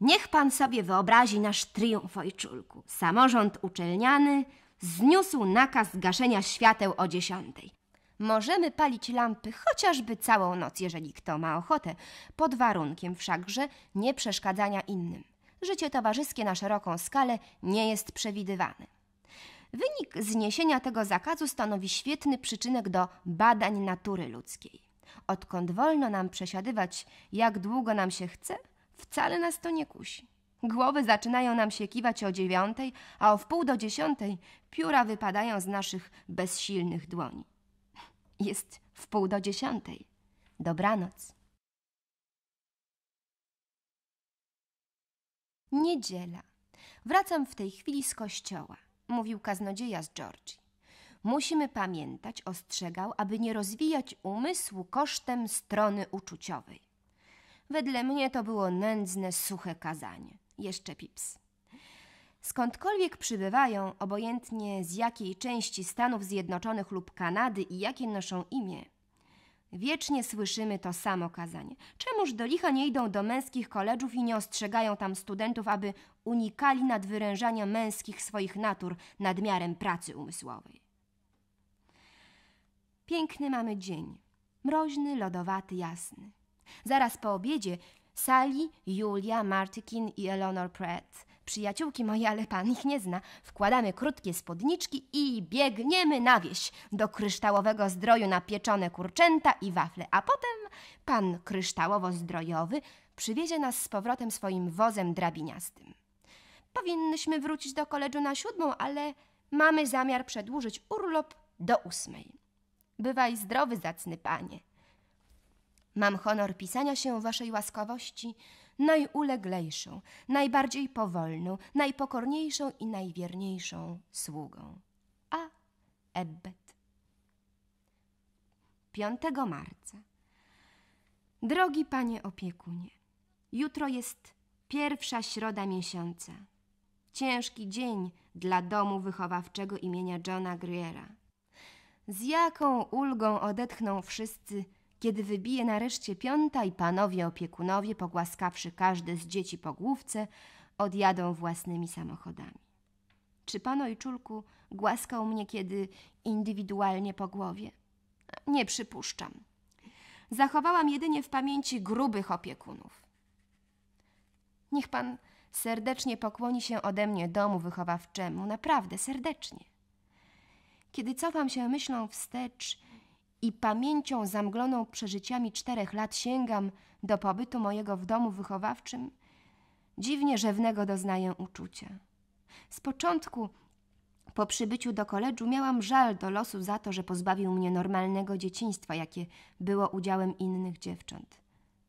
Niech pan sobie wyobrazi nasz triumf, ojczulku. Samorząd uczelniany zniósł nakaz gaszenia świateł o dziesiątej. Możemy palić lampy chociażby całą noc, jeżeli kto ma ochotę, pod warunkiem wszakże nie przeszkadzania innym. Życie towarzyskie na szeroką skalę nie jest przewidywane. Wynik zniesienia tego zakazu stanowi świetny przyczynek do badań natury ludzkiej. Odkąd wolno nam przesiadywać, jak długo nam się chce, wcale nas to nie kusi. Głowy zaczynają nam się kiwać o dziewiątej, a o wpół do dziesiątej pióra wypadają z naszych bezsilnych dłoni. Jest wpół do dziesiątej. Dobranoc. Niedziela. Wracam w tej chwili z kościoła mówił kaznodzieja z Georgii. Musimy pamiętać, ostrzegał, aby nie rozwijać umysłu kosztem strony uczuciowej. Wedle mnie to było nędzne, suche kazanie. Jeszcze pips. Skądkolwiek przybywają, obojętnie z jakiej części Stanów Zjednoczonych lub Kanady i jakie noszą imię, wiecznie słyszymy to samo kazanie. Czemuż do licha nie idą do męskich koleżów i nie ostrzegają tam studentów, aby unikali nadwyrężania męskich swoich natur nadmiarem pracy umysłowej. Piękny mamy dzień, mroźny, lodowaty, jasny. Zaraz po obiedzie Sally, Julia, Martykin i Eleanor Pratt, przyjaciółki moje, ale pan ich nie zna, wkładamy krótkie spódniczki i biegniemy na wieś do kryształowego zdroju na pieczone kurczęta i wafle, a potem pan kryształowo-zdrojowy przywiezie nas z powrotem swoim wozem drabiniastym. Powinnyśmy wrócić do koledżu na siódmą, ale mamy zamiar przedłużyć urlop do ósmej. Bywaj zdrowy, zacny panie. Mam honor pisania się waszej łaskowości najuleglejszą, najbardziej powolną, najpokorniejszą i najwierniejszą sługą. A. Ebbet. 5 marca. Drogi panie opiekunie, jutro jest pierwsza środa miesiąca ciężki dzień dla domu wychowawczego imienia Johna Griera. Z jaką ulgą odetchną wszyscy, kiedy wybije nareszcie piąta i panowie opiekunowie, pogłaskawszy każde z dzieci po główce, odjadą własnymi samochodami. Czy pan ojczulku głaskał mnie kiedy indywidualnie po głowie? Nie przypuszczam. Zachowałam jedynie w pamięci grubych opiekunów. Niech pan serdecznie pokłoni się ode mnie domu wychowawczemu, naprawdę serdecznie. Kiedy cofam się myślą wstecz i pamięcią zamgloną przeżyciami czterech lat sięgam do pobytu mojego w domu wychowawczym, dziwnie rzewnego doznaję uczucia. Z początku po przybyciu do koledżu miałam żal do losu za to, że pozbawił mnie normalnego dzieciństwa, jakie było udziałem innych dziewcząt.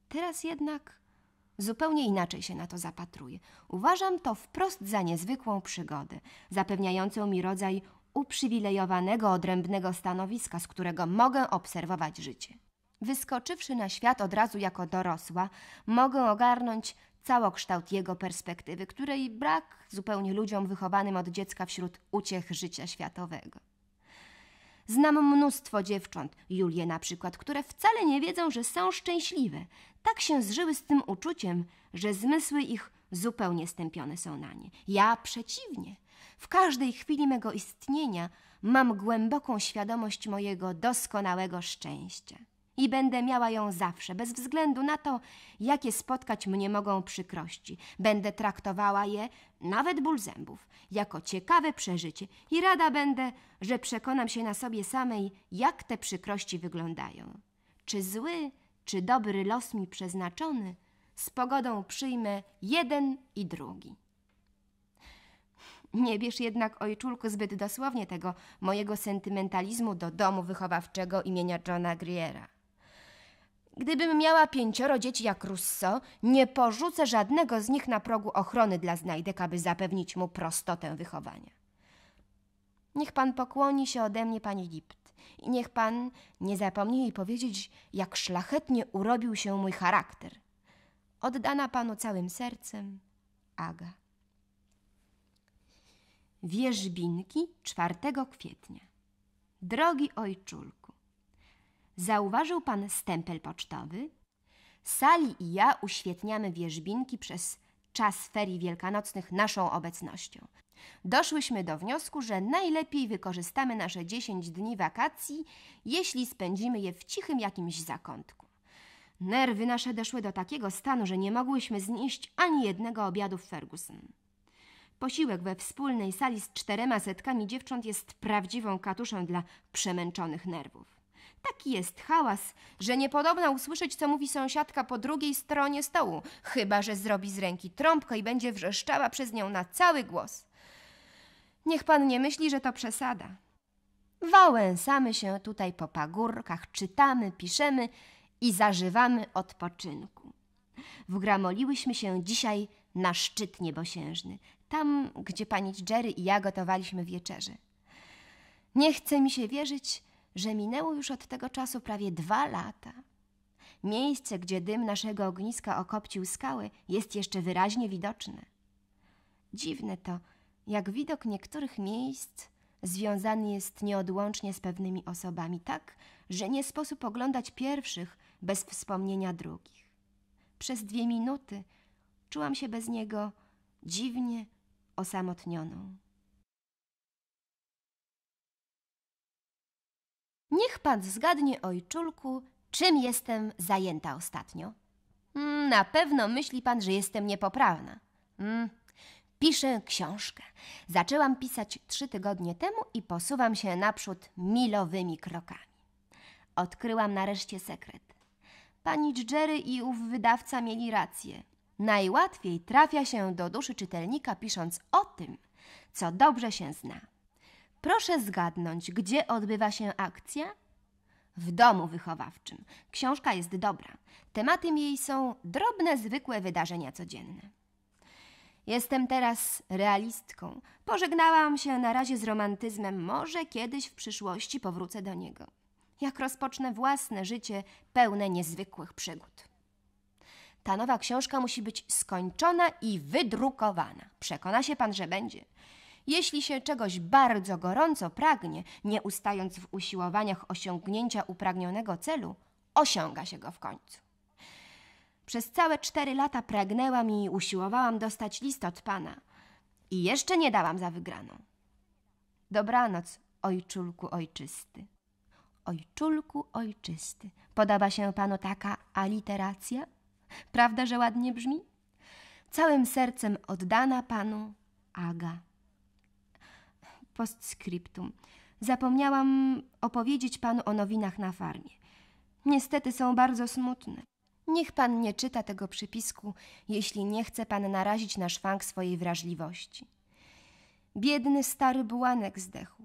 Teraz jednak Zupełnie inaczej się na to zapatruję. Uważam to wprost za niezwykłą przygodę, zapewniającą mi rodzaj uprzywilejowanego, odrębnego stanowiska, z którego mogę obserwować życie. Wyskoczywszy na świat od razu jako dorosła, mogę ogarnąć całokształt jego perspektywy, której brak zupełnie ludziom wychowanym od dziecka wśród uciech życia światowego. Znam mnóstwo dziewcząt, Julię na przykład, które wcale nie wiedzą, że są szczęśliwe. Tak się zżyły z tym uczuciem, że zmysły ich zupełnie stępione są na nie. Ja przeciwnie. W każdej chwili mego istnienia mam głęboką świadomość mojego doskonałego szczęścia i będę miała ją zawsze, bez względu na to, jakie spotkać mnie mogą przykrości. Będę traktowała je, nawet ból zębów, jako ciekawe przeżycie i rada będę, że przekonam się na sobie samej, jak te przykrości wyglądają. Czy zły, czy dobry los mi przeznaczony, z pogodą przyjmę jeden i drugi. Nie bierz jednak, ojczulku, zbyt dosłownie tego mojego sentymentalizmu do domu wychowawczego imienia Johna Griera. Gdybym miała pięcioro dzieci jak Russo, nie porzucę żadnego z nich na progu ochrony dla Znajdek, aby zapewnić mu prostotę wychowania. Niech pan pokłoni się ode mnie, pani Lipt, i niech pan nie zapomni jej powiedzieć, jak szlachetnie urobił się mój charakter. Oddana panu całym sercem, Aga. Wierzbinki 4 kwietnia. Drogi ojczulku, Zauważył pan stempel pocztowy? Sali i ja uświetniamy wierzbinki przez czas ferii wielkanocnych naszą obecnością. Doszłyśmy do wniosku, że najlepiej wykorzystamy nasze 10 dni wakacji, jeśli spędzimy je w cichym jakimś zakątku. Nerwy nasze doszły do takiego stanu, że nie mogłyśmy znieść ani jednego obiadu w Ferguson. Posiłek we wspólnej sali z czterema setkami dziewcząt jest prawdziwą katuszą dla przemęczonych nerwów. Taki jest hałas, że niepodobna usłyszeć, co mówi sąsiadka po drugiej stronie stołu, chyba że zrobi z ręki trąbkę i będzie wrzeszczała przez nią na cały głos. Niech pan nie myśli, że to przesada. Wałęsamy się tutaj po pagórkach, czytamy, piszemy i zażywamy odpoczynku. Wgramoliłyśmy się dzisiaj na szczyt niebosiężny, tam, gdzie pani Jerry i ja gotowaliśmy wieczerze. Nie chce mi się wierzyć, że minęło już od tego czasu prawie dwa lata. Miejsce, gdzie dym naszego ogniska okopcił skały, jest jeszcze wyraźnie widoczne. Dziwne to, jak widok niektórych miejsc związany jest nieodłącznie z pewnymi osobami, tak, że nie sposób oglądać pierwszych bez wspomnienia drugich. Przez dwie minuty czułam się bez niego dziwnie osamotnioną. Niech pan zgadnie, ojczulku, czym jestem zajęta ostatnio. Mm, na pewno myśli pan, że jestem niepoprawna. Mm, piszę książkę. Zaczęłam pisać trzy tygodnie temu i posuwam się naprzód milowymi krokami. Odkryłam nareszcie sekret. Pani Jerry i ów wydawca mieli rację. Najłatwiej trafia się do duszy czytelnika pisząc o tym, co dobrze się zna. Proszę zgadnąć, gdzie odbywa się akcja? W domu wychowawczym. Książka jest dobra. Tematem jej są drobne, zwykłe wydarzenia codzienne. Jestem teraz realistką. Pożegnałam się na razie z romantyzmem. Może kiedyś w przyszłości powrócę do niego. Jak rozpocznę własne życie pełne niezwykłych przygód. Ta nowa książka musi być skończona i wydrukowana. Przekona się pan, że będzie. Jeśli się czegoś bardzo gorąco pragnie, nie ustając w usiłowaniach osiągnięcia upragnionego celu, osiąga się go w końcu. Przez całe cztery lata pragnęłam i usiłowałam dostać list od pana. I jeszcze nie dałam za wygraną. Dobranoc, ojczulku ojczysty. Ojczulku ojczysty. Podoba się panu taka aliteracja? Prawda, że ładnie brzmi? Całym sercem oddana panu Aga. Postscriptum. Zapomniałam opowiedzieć panu o nowinach na farmie. Niestety są bardzo smutne. Niech pan nie czyta tego przypisku, jeśli nie chce pan narazić na szwank swojej wrażliwości. Biedny stary bułanek zdechł.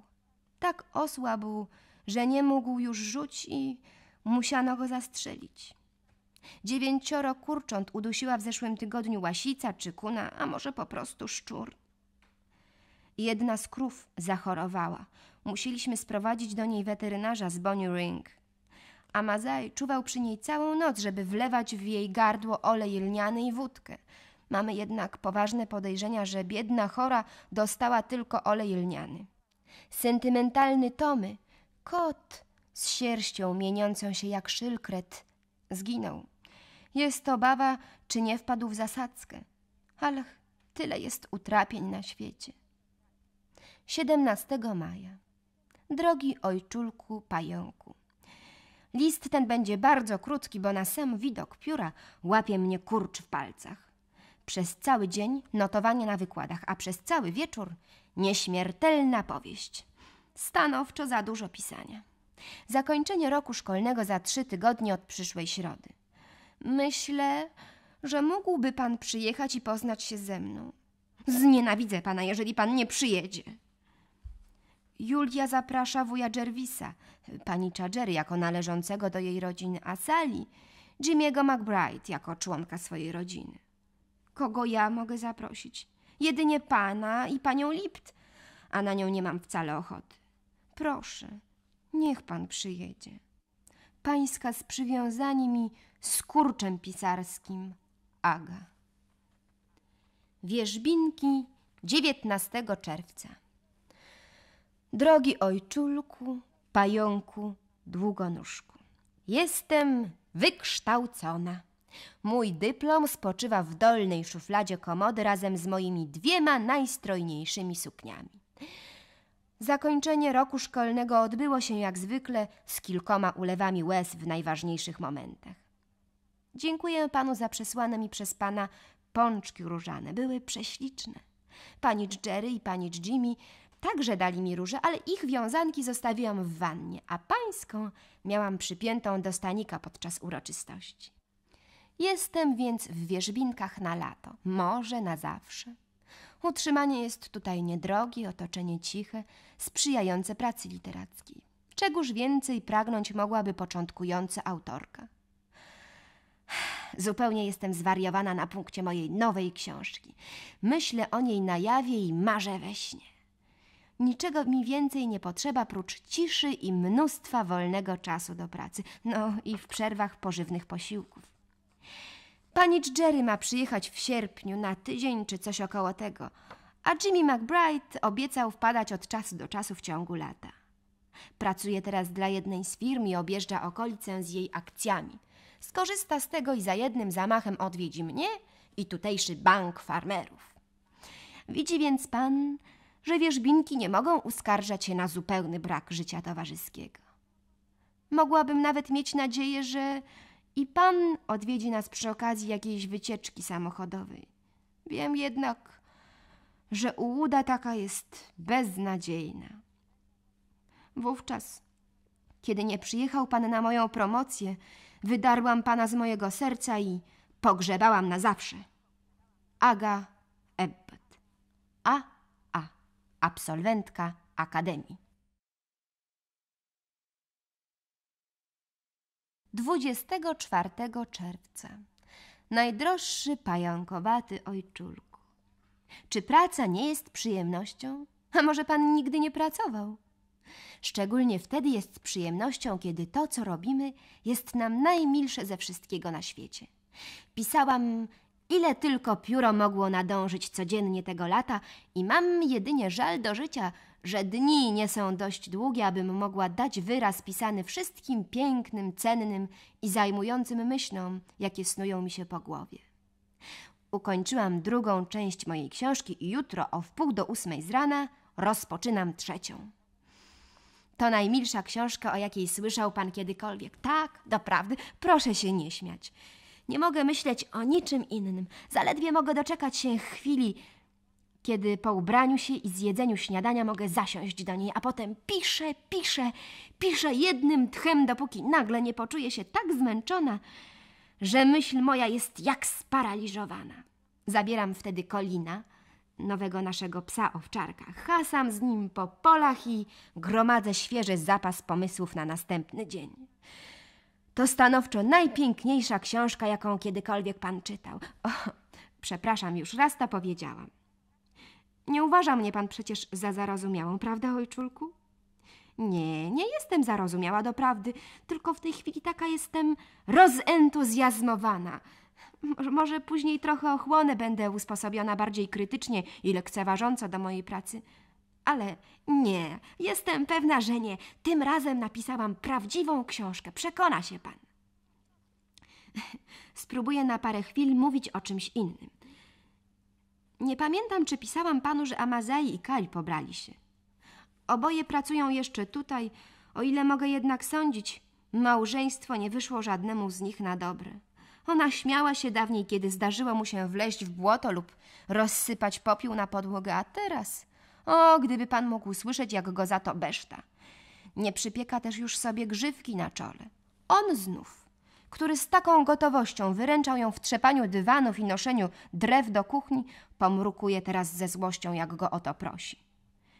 Tak osłabł, że nie mógł już rzuć i musiano go zastrzelić. Dziewięcioro kurcząt udusiła w zeszłym tygodniu łasica czy kuna, a może po prostu szczur. Jedna z krów zachorowała. Musieliśmy sprowadzić do niej weterynarza z Bonnie Ring. A Mazaj czuwał przy niej całą noc, żeby wlewać w jej gardło olej lniany i wódkę. Mamy jednak poważne podejrzenia, że biedna chora dostała tylko olej lniany. Sentymentalny Tomy, kot z sierścią mieniącą się jak szylkret, zginął. Jest obawa, czy nie wpadł w zasadzkę. Ale tyle jest utrapień na świecie. 17 maja. Drogi ojczulku pająku. List ten będzie bardzo krótki, bo na sam widok pióra łapie mnie kurcz w palcach. Przez cały dzień notowanie na wykładach, a przez cały wieczór nieśmiertelna powieść. Stanowczo za dużo pisania. Zakończenie roku szkolnego za trzy tygodnie od przyszłej środy. Myślę, że mógłby pan przyjechać i poznać się ze mną. Znienawidzę pana, jeżeli pan nie przyjedzie. Julia zaprasza wuja Jervisa, panicza Jerry jako należącego do jej rodziny, a Sally Jimmy'ego McBride jako członka swojej rodziny. Kogo ja mogę zaprosić? Jedynie pana i panią Lipt, a na nią nie mam wcale ochoty. Proszę, niech pan przyjedzie. Pańska z przywiązaniem i skurczem pisarskim Aga. Wierzbinki 19 czerwca. Drogi ojczulku, pająku, długonóżku. Jestem wykształcona. Mój dyplom spoczywa w dolnej szufladzie komody razem z moimi dwiema najstrojniejszymi sukniami. Zakończenie roku szkolnego odbyło się jak zwykle z kilkoma ulewami łez w najważniejszych momentach. Dziękuję panu za przesłane mi przez pana pączki różane. Były prześliczne. Panicz Jerry i panicz Jimmy także dali mi róże, ale ich wiązanki zostawiłam w wannie, a pańską miałam przypiętą do stanika podczas uroczystości. Jestem więc w wierzbinkach na lato, może na zawsze. Utrzymanie jest tutaj niedrogie, otoczenie ciche, sprzyjające pracy literackiej. Czegóż więcej pragnąć mogłaby początkująca autorka? Zupełnie jestem zwariowana na punkcie mojej nowej książki. Myślę o niej na jawie i marzę we śnie. Niczego mi więcej nie potrzeba prócz ciszy i mnóstwa wolnego czasu do pracy, no i w przerwach pożywnych posiłków. Panicz Jerry ma przyjechać w sierpniu na tydzień czy coś około tego, a Jimmy McBride obiecał wpadać od czasu do czasu w ciągu lata. Pracuje teraz dla jednej z firm i objeżdża okolicę z jej akcjami. Skorzysta z tego i za jednym zamachem odwiedzi mnie i tutejszy bank farmerów. Widzi więc pan, że wierzbinki nie mogą uskarżać się na zupełny brak życia towarzyskiego. Mogłabym nawet mieć nadzieję, że i pan odwiedzi nas przy okazji jakiejś wycieczki samochodowej. Wiem jednak, że ułuda taka jest beznadziejna. Wówczas, kiedy nie przyjechał pan na moją promocję, wydarłam pana z mojego serca i pogrzebałam na zawsze. Aga Ebbet. A absolwentka akademii. 24 czerwca. Najdroższy pająkowaty ojczulku. Czy praca nie jest przyjemnością? A może pan nigdy nie pracował? Szczególnie wtedy jest przyjemnością, kiedy to, co robimy, jest nam najmilsze ze wszystkiego na świecie. Pisałam ile tylko pióro mogło nadążyć codziennie tego lata i mam jedynie żal do życia, że dni nie są dość długie, abym mogła dać wyraz pisany wszystkim pięknym, cennym i zajmującym myślom, jakie snują mi się po głowie. Ukończyłam drugą część mojej książki i jutro o wpół do ósmej z rana rozpoczynam trzecią. To najmilsza książka, o jakiej słyszał pan kiedykolwiek. Tak, doprawdy, proszę się nie śmiać. Nie mogę myśleć o niczym innym. Zaledwie mogę doczekać się chwili, kiedy po ubraniu się i zjedzeniu śniadania mogę zasiąść do niej, a potem piszę, piszę, piszę jednym tchem, dopóki nagle nie poczuję się tak zmęczona, że myśl moja jest jak sparaliżowana. Zabieram wtedy Kolina, nowego naszego psa owczarka. Hasam z nim po polach i gromadzę świeży zapas pomysłów na następny dzień. To stanowczo najpiękniejsza książka, jaką kiedykolwiek pan czytał. O, przepraszam, już raz to powiedziałam. Nie uważa mnie pan przecież za zarozumiałą, prawda, ojczulku? Nie, nie jestem zarozumiała doprawdy, tylko w tej chwili taka jestem rozentuzjazmowana. Może później trochę ochłonę, będę usposobiona bardziej krytycznie i lekceważąco do mojej pracy – ale nie, jestem pewna, że nie. Tym razem napisałam prawdziwą książkę. Przekona się pan. Spróbuję na parę chwil mówić o czymś innym. Nie pamiętam, czy pisałam panu, że Amazai i Kali pobrali się. Oboje pracują jeszcze tutaj. O ile mogę jednak sądzić, małżeństwo nie wyszło żadnemu z nich na dobre. Ona śmiała się dawniej, kiedy zdarzyło mu się wleźć w błoto lub rozsypać popiół na podłogę, a teraz o, gdyby pan mógł słyszeć, jak go za to beszta. Nie przypieka też już sobie grzywki na czole. On znów, który z taką gotowością wyręczał ją w trzepaniu dywanów i noszeniu drew do kuchni, pomrukuje teraz ze złością, jak go o to prosi.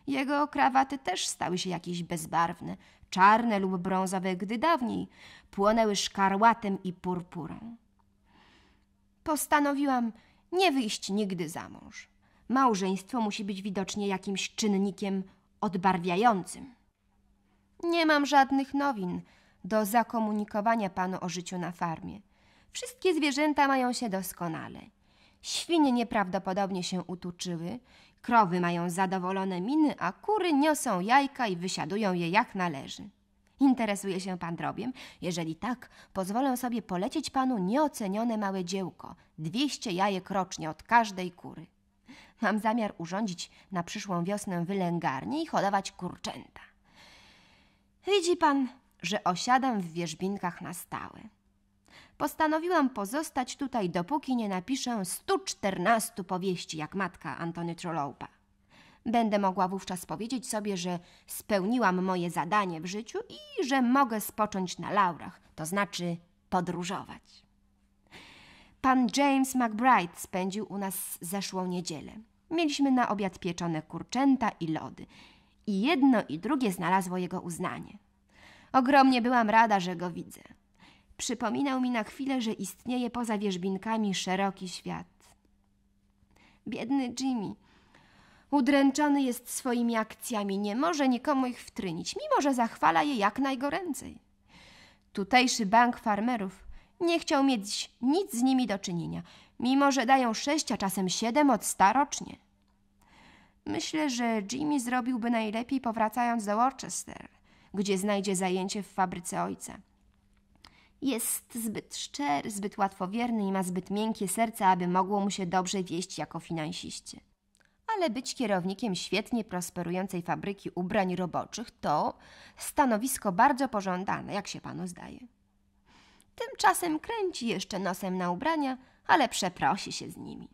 Jego krawaty też stały się jakieś bezbarwne, czarne lub brązowe, gdy dawniej płonęły szkarłatem i purpurą. Postanowiłam nie wyjść nigdy za mąż małżeństwo musi być widocznie jakimś czynnikiem odbarwiającym. Nie mam żadnych nowin do zakomunikowania panu o życiu na farmie. Wszystkie zwierzęta mają się doskonale. Świnie nieprawdopodobnie się utuczyły, krowy mają zadowolone miny, a kury niosą jajka i wysiadują je jak należy. Interesuje się pan drobiem? Jeżeli tak, pozwolę sobie polecić panu nieocenione małe dziełko. 200 jajek rocznie od każdej kury. Mam zamiar urządzić na przyszłą wiosnę wylęgarnię i hodować kurczęta. Widzi pan, że osiadam w wierzbinkach na stałe. Postanowiłam pozostać tutaj, dopóki nie napiszę 114 powieści, jak matka Antony Trollope. Będę mogła wówczas powiedzieć sobie, że spełniłam moje zadanie w życiu i że mogę spocząć na laurach, to znaczy podróżować. Pan James McBride spędził u nas zeszłą niedzielę. Mieliśmy na obiad pieczone kurczęta i lody. I jedno i drugie znalazło jego uznanie. Ogromnie byłam rada, że go widzę. Przypominał mi na chwilę, że istnieje poza wierzbinkami szeroki świat. Biedny Jimmy. Udręczony jest swoimi akcjami, nie może nikomu ich wtrynić, mimo że zachwala je jak najgoręcej. Tutejszy bank farmerów nie chciał mieć nic z nimi do czynienia, mimo że dają sześć, a czasem siedem od sta rocznie. Myślę, że Jimmy zrobiłby najlepiej powracając do Worcester, gdzie znajdzie zajęcie w fabryce ojca. Jest zbyt szczery, zbyt łatwowierny i ma zbyt miękkie serce, aby mogło mu się dobrze wieść jako finansiście. Ale być kierownikiem świetnie prosperującej fabryki ubrań roboczych to stanowisko bardzo pożądane, jak się panu zdaje. Tymczasem kręci jeszcze nosem na ubrania, ale przeprosi się z nimi.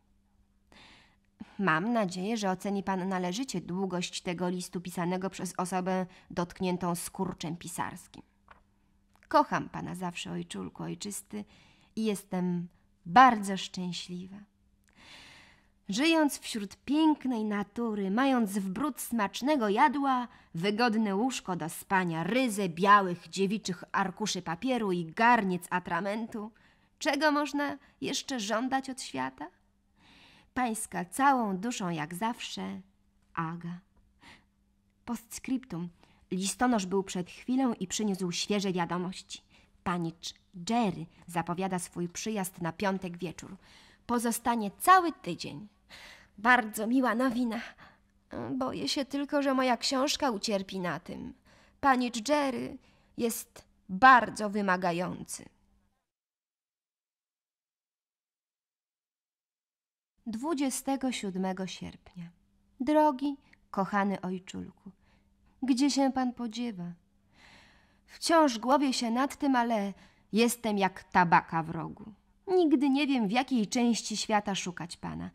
Mam nadzieję, że oceni pan należycie długość tego listu pisanego przez osobę dotkniętą skurczem pisarskim. Kocham pana zawsze, ojczulku ojczysty, i jestem bardzo szczęśliwa. Żyjąc wśród pięknej natury, mając w brud smacznego jadła, wygodne łóżko do spania, ryzę białych dziewiczych arkuszy papieru i garniec atramentu, czego można jeszcze żądać od świata? Pańska całą duszą jak zawsze Aga. Postscriptum. Listonosz był przed chwilą i przyniósł świeże wiadomości. Panicz Jerry zapowiada swój przyjazd na piątek wieczór. Pozostanie cały tydzień. Bardzo miła nowina. Boję się tylko, że moja książka ucierpi na tym. Panicz Jerry jest bardzo wymagający. Dwudziestego siódmego sierpnia. Drogi, kochany ojczulku, gdzie się pan podziewa? Wciąż głowię się nad tym, ale jestem jak tabaka w rogu. Nigdy nie wiem, w jakiej części świata szukać pana.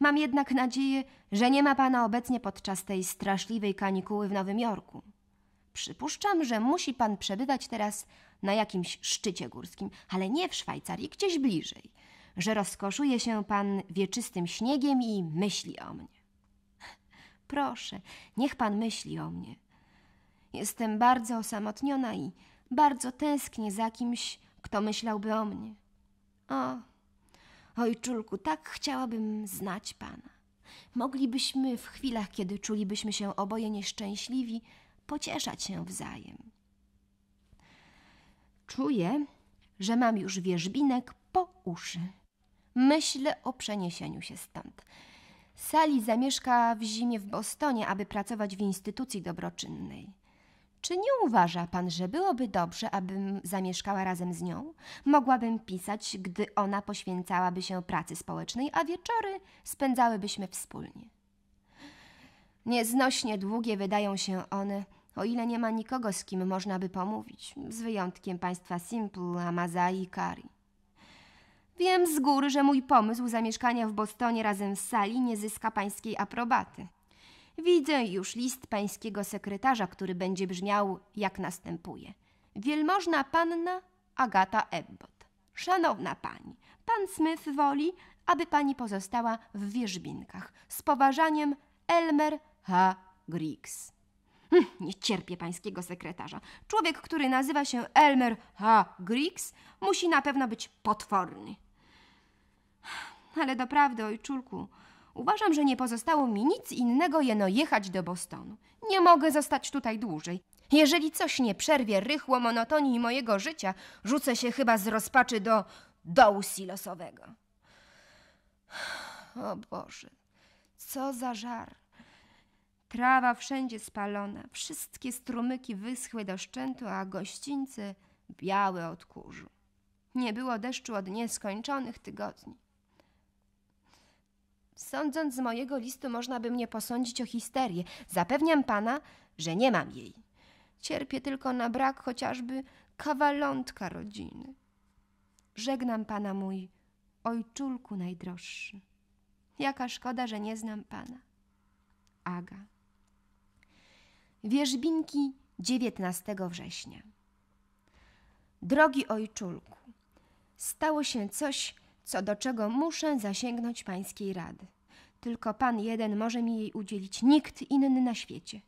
Mam jednak nadzieję, że nie ma pana obecnie podczas tej straszliwej kanikuły w Nowym Jorku. Przypuszczam, że musi pan przebywać teraz na jakimś szczycie górskim, ale nie w Szwajcarii, gdzieś bliżej, że rozkoszuje się pan wieczystym śniegiem i myśli o mnie. Proszę, niech pan myśli o mnie. Jestem bardzo osamotniona i bardzo tęsknię za kimś, kto myślałby o mnie. O, Ojczulku, tak chciałabym znać Pana. Moglibyśmy w chwilach, kiedy czulibyśmy się oboje nieszczęśliwi, pocieszać się wzajem. Czuję, że mam już wierzbinek po uszy. Myślę o przeniesieniu się stąd. Sali zamieszka w zimie w Bostonie, aby pracować w instytucji dobroczynnej. Czy nie uważa pan, że byłoby dobrze, abym zamieszkała razem z nią? Mogłabym pisać, gdy ona poświęcałaby się pracy społecznej, a wieczory spędzałybyśmy wspólnie. Nieznośnie długie wydają się one, o ile nie ma nikogo, z kim można by pomówić, z wyjątkiem państwa Simple, Amaza i Kari. Wiem z góry, że mój pomysł zamieszkania w Bostonie razem z Sali nie zyska pańskiej aprobaty. Widzę już list pańskiego sekretarza, który będzie brzmiał jak następuje. Wielmożna panna Agata Ebbot. Szanowna pani, pan Smith woli, aby pani pozostała w wierzbinkach. Z poważaniem Elmer H. Griggs. Hm, nie cierpię pańskiego sekretarza. Człowiek, który nazywa się Elmer H. Griggs, musi na pewno być potworny. Ale doprawdy, ojczulku, Uważam, że nie pozostało mi nic innego, jeno jechać do Bostonu. Nie mogę zostać tutaj dłużej. Jeżeli coś nie przerwie rychło monotonii mojego życia, rzucę się chyba z rozpaczy do dołu silosowego. O Boże, co za żar. Trawa wszędzie spalona, wszystkie strumyki wyschły do szczętu, a gościńce białe od kurzu. Nie było deszczu od nieskończonych tygodni. Sądząc z mojego listu, można by mnie posądzić o histerię. Zapewniam pana, że nie mam jej. Cierpię tylko na brak chociażby kawalątka rodziny. Żegnam pana mój, ojczulku najdroższy. Jaka szkoda, że nie znam pana. Aga. Wierzbinki 19 września. Drogi ojczulku, stało się coś, co do czego muszę zasięgnąć pańskiej rady. Tylko pan jeden może mi jej udzielić, nikt inny na świecie.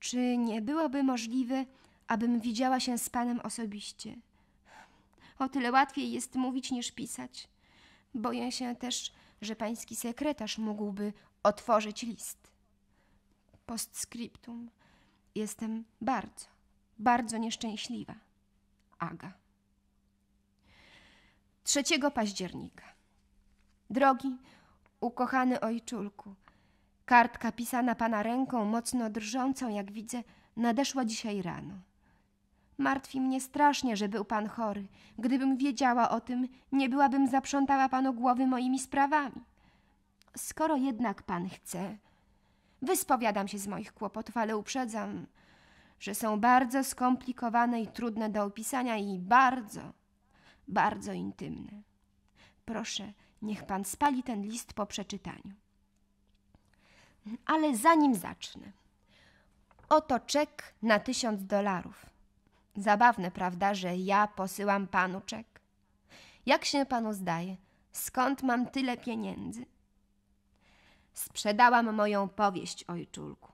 Czy nie byłoby możliwe, abym widziała się z panem osobiście? O tyle łatwiej jest mówić niż pisać. Boję się też, że pański sekretarz mógłby otworzyć list. Postscriptum. Jestem bardzo, bardzo nieszczęśliwa. Aga. 3 października. Drogi, ukochany ojczulku, kartka pisana pana ręką, mocno drżącą, jak widzę, nadeszła dzisiaj rano. Martwi mnie strasznie, że był pan chory. Gdybym wiedziała o tym, nie byłabym zaprzątała panu głowy moimi sprawami. Skoro jednak pan chce, wyspowiadam się z moich kłopotów, ale uprzedzam, że są bardzo skomplikowane i trudne do opisania i bardzo bardzo intymne. Proszę, niech pan spali ten list po przeczytaniu. Ale zanim zacznę. Oto czek na tysiąc dolarów. Zabawne, prawda, że ja posyłam panu czek? Jak się panu zdaje, skąd mam tyle pieniędzy? Sprzedałam moją powieść, ojczulku.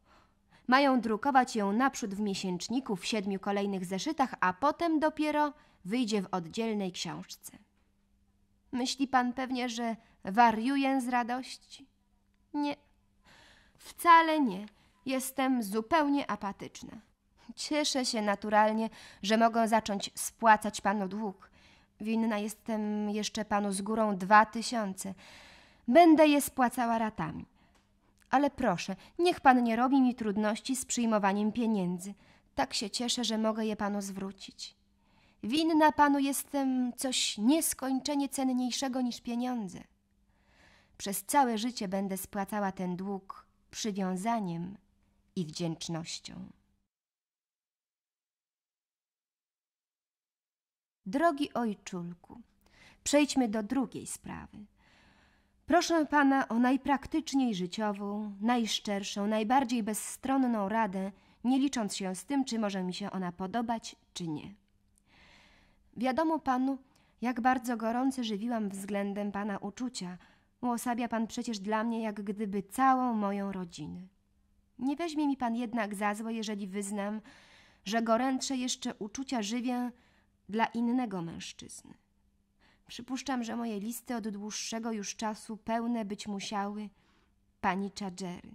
Mają drukować ją naprzód w miesięczniku w siedmiu kolejnych zeszytach, a potem dopiero wyjdzie w oddzielnej książce. Myśli pan pewnie, że wariuję z radości? Nie, wcale nie. Jestem zupełnie apatyczna. Cieszę się naturalnie, że mogę zacząć spłacać panu dług. Winna jestem jeszcze panu z górą dwa tysiące. Będę je spłacała ratami. Ale proszę, niech pan nie robi mi trudności z przyjmowaniem pieniędzy. Tak się cieszę, że mogę je panu zwrócić. Winna panu jestem coś nieskończenie cenniejszego niż pieniądze. Przez całe życie będę spłacała ten dług przywiązaniem i wdzięcznością. Drogi ojczulku, przejdźmy do drugiej sprawy. Proszę pana o najpraktyczniej życiową, najszczerszą, najbardziej bezstronną radę, nie licząc się z tym, czy może mi się ona podobać, czy nie. Wiadomo panu, jak bardzo gorące żywiłam względem pana uczucia. Uosabia pan przecież dla mnie jak gdyby całą moją rodzinę. Nie weźmie mi pan jednak za złe, jeżeli wyznam, że gorętsze jeszcze uczucia żywię dla innego mężczyzny. Przypuszczam, że moje listy od dłuższego już czasu pełne być musiały pani Chadgery.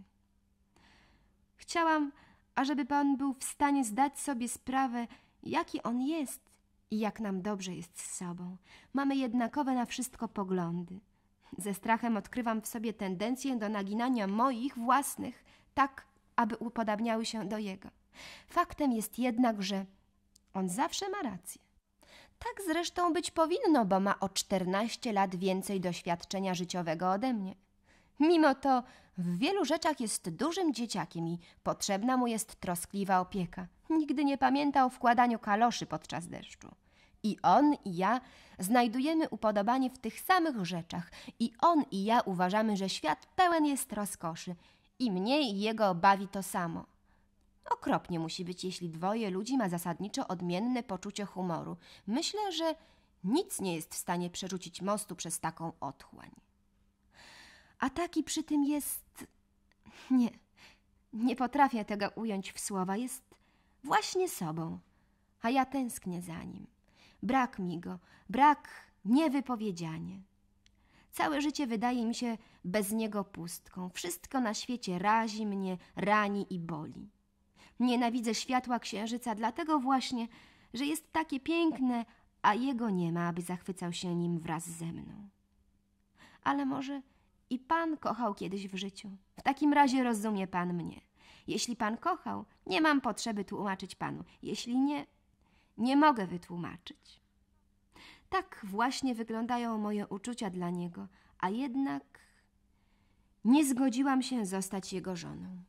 Chciałam, ażeby pan był w stanie zdać sobie sprawę, jaki on jest i jak nam dobrze jest z sobą. Mamy jednakowe na wszystko poglądy. Ze strachem odkrywam w sobie tendencję do naginania moich własnych, tak aby upodabniały się do jego. Faktem jest jednak, że on zawsze ma rację. Tak zresztą być powinno, bo ma o 14 lat więcej doświadczenia życiowego ode mnie. Mimo to w wielu rzeczach jest dużym dzieciakiem i potrzebna mu jest troskliwa opieka. Nigdy nie pamięta o wkładaniu kaloszy podczas deszczu. I on i ja znajdujemy upodobanie w tych samych rzeczach. I on i ja uważamy, że świat pełen jest rozkoszy. I mnie i jego bawi to samo. Okropnie musi być, jeśli dwoje ludzi ma zasadniczo odmienne poczucie humoru. Myślę, że nic nie jest w stanie przerzucić mostu przez taką otchłań a taki przy tym jest. Nie, nie potrafię tego ująć w słowa. Jest właśnie sobą, a ja tęsknię za nim. Brak mi go, brak niewypowiedzianie. Całe życie wydaje mi się bez niego pustką. Wszystko na świecie razi mnie, rani i boli. Nienawidzę światła księżyca, dlatego właśnie, że jest takie piękne, a jego nie ma, aby zachwycał się nim wraz ze mną. Ale może i pan kochał kiedyś w życiu. W takim razie rozumie pan mnie. Jeśli pan kochał, nie mam potrzeby tłumaczyć panu. Jeśli nie, nie mogę wytłumaczyć. Tak właśnie wyglądają moje uczucia dla niego, a jednak nie zgodziłam się zostać jego żoną.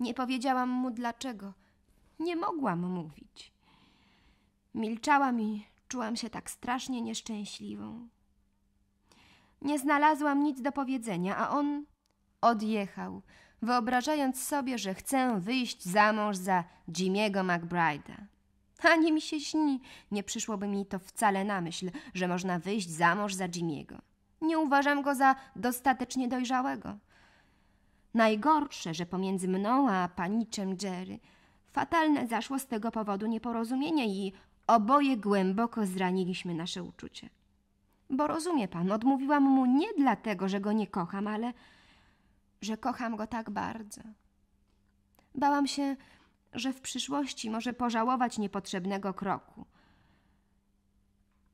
Nie powiedziałam mu dlaczego. Nie mogłam mówić. Milczałam i czułam się tak strasznie nieszczęśliwą. Nie znalazłam nic do powiedzenia, a on odjechał, wyobrażając sobie, że chcę wyjść za mąż za Jimiego McBride'a. Ani mi się śni, nie przyszłoby mi to wcale na myśl, że można wyjść za mąż za Jimiego. Nie uważam go za dostatecznie dojrzałego. Najgorsze, że pomiędzy mną a paniczem Jerry fatalne zaszło z tego powodu nieporozumienie i oboje głęboko zraniliśmy nasze uczucie. Bo rozumie pan, odmówiłam mu nie dlatego, że go nie kocham, ale że kocham go tak bardzo. Bałam się, że w przyszłości może pożałować niepotrzebnego kroku.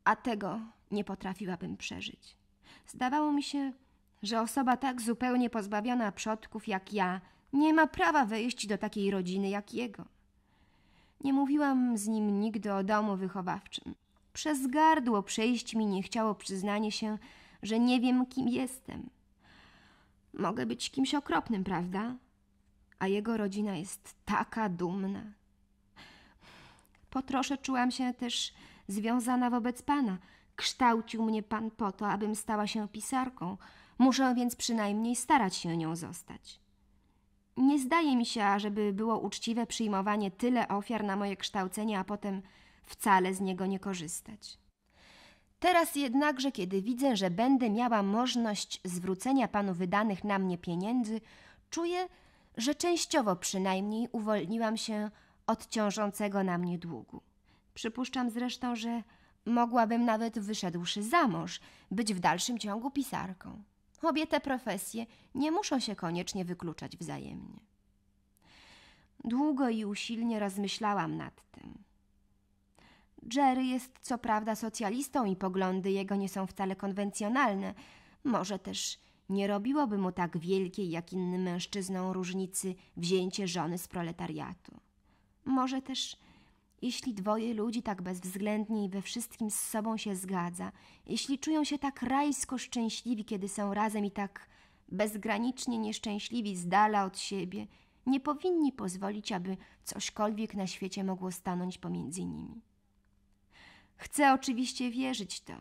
A tego nie potrafiłabym przeżyć. Zdawało mi się, że osoba tak zupełnie pozbawiona przodków jak ja nie ma prawa wejść do takiej rodziny jak jego. Nie mówiłam z nim nigdy o domu wychowawczym. Przez gardło przejść mi nie chciało przyznanie się, że nie wiem, kim jestem. Mogę być kimś okropnym, prawda? A jego rodzina jest taka dumna. Po trosze czułam się też związana wobec pana. Kształcił mnie pan po to, abym stała się pisarką. Muszę więc przynajmniej starać się nią zostać. Nie zdaje mi się, ażeby było uczciwe przyjmowanie tyle ofiar na moje kształcenie, a potem wcale z niego nie korzystać. Teraz jednakże, kiedy widzę, że będę miała możliwość zwrócenia panu wydanych na mnie pieniędzy, czuję, że częściowo przynajmniej uwolniłam się od ciążącego na mnie długu. Przypuszczam zresztą, że mogłabym nawet wyszedłszy za mąż być w dalszym ciągu pisarką. Obie te profesje nie muszą się koniecznie wykluczać wzajemnie. Długo i usilnie rozmyślałam nad tym. Jerry jest co prawda socjalistą i poglądy jego nie są wcale konwencjonalne. Może też nie robiłoby mu tak wielkiej jak innym mężczyznom różnicy wzięcie żony z proletariatu. Może też, jeśli dwoje ludzi tak bezwzględnie i we wszystkim z sobą się zgadza, jeśli czują się tak rajsko szczęśliwi, kiedy są razem i tak bezgranicznie nieszczęśliwi z dala od siebie, nie powinni pozwolić, aby cośkolwiek na świecie mogło stanąć pomiędzy nimi. Chcę oczywiście wierzyć to.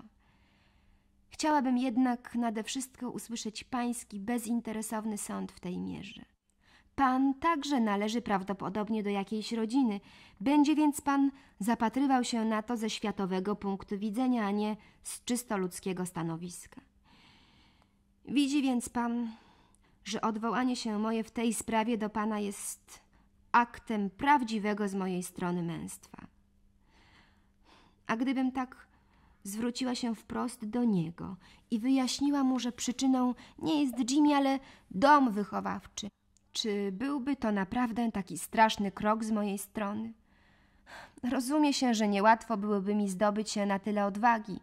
Chciałabym jednak nade wszystko usłyszeć pański bezinteresowny sąd w tej mierze. Pan także należy prawdopodobnie do jakiejś rodziny, będzie więc pan zapatrywał się na to ze światowego punktu widzenia, a nie z czysto ludzkiego stanowiska. Widzi więc pan, że odwołanie się moje w tej sprawie do pana jest aktem prawdziwego z mojej strony męstwa. A gdybym tak zwróciła się wprost do niego i wyjaśniła mu, że przyczyną nie jest Jimmy, ale dom wychowawczy. Czy byłby to naprawdę taki straszny krok z mojej strony? Rozumie się, że niełatwo byłoby mi zdobyć się na tyle odwagi.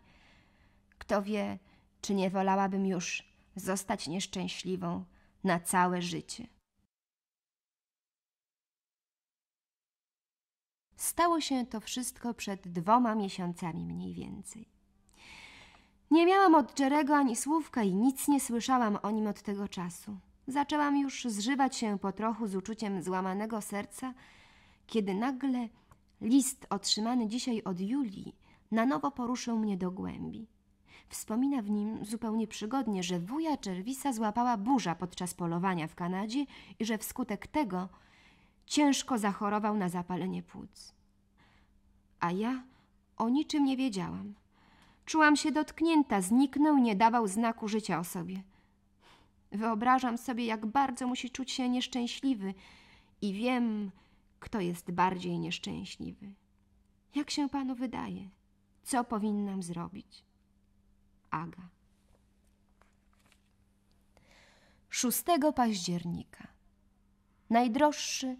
Kto wie, czy nie wolałabym już zostać nieszczęśliwą na całe życie. Stało się to wszystko przed dwoma miesiącami mniej więcej. Nie miałam od Jerego ani słówka i nic nie słyszałam o nim od tego czasu. Zaczęłam już zżywać się po trochu z uczuciem złamanego serca, kiedy nagle list otrzymany dzisiaj od Julii na nowo poruszył mnie do głębi. Wspomina w nim zupełnie przygodnie, że wuja Czerwisa złapała burza podczas polowania w Kanadzie i że wskutek tego ciężko zachorował na zapalenie płuc. A ja o niczym nie wiedziałam. Czułam się dotknięta, zniknął, nie dawał znaku życia o sobie. Wyobrażam sobie, jak bardzo musi czuć się nieszczęśliwy i wiem, kto jest bardziej nieszczęśliwy. Jak się panu wydaje? Co powinnam zrobić? Aga. 6 października. Najdroższy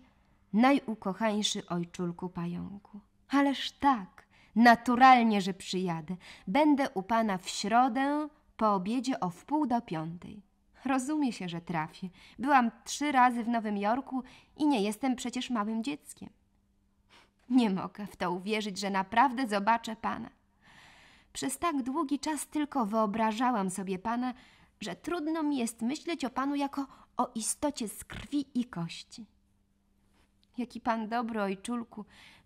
najukochańszy ojczulku pająku. Ależ tak, naturalnie, że przyjadę. Będę u pana w środę po obiedzie o wpół do piątej. Rozumie się, że trafię. Byłam trzy razy w Nowym Jorku i nie jestem przecież małym dzieckiem. Nie mogę w to uwierzyć, że naprawdę zobaczę pana. Przez tak długi czas tylko wyobrażałam sobie pana, że trudno mi jest myśleć o panu jako o istocie z krwi i kości. Jaki pan dobro i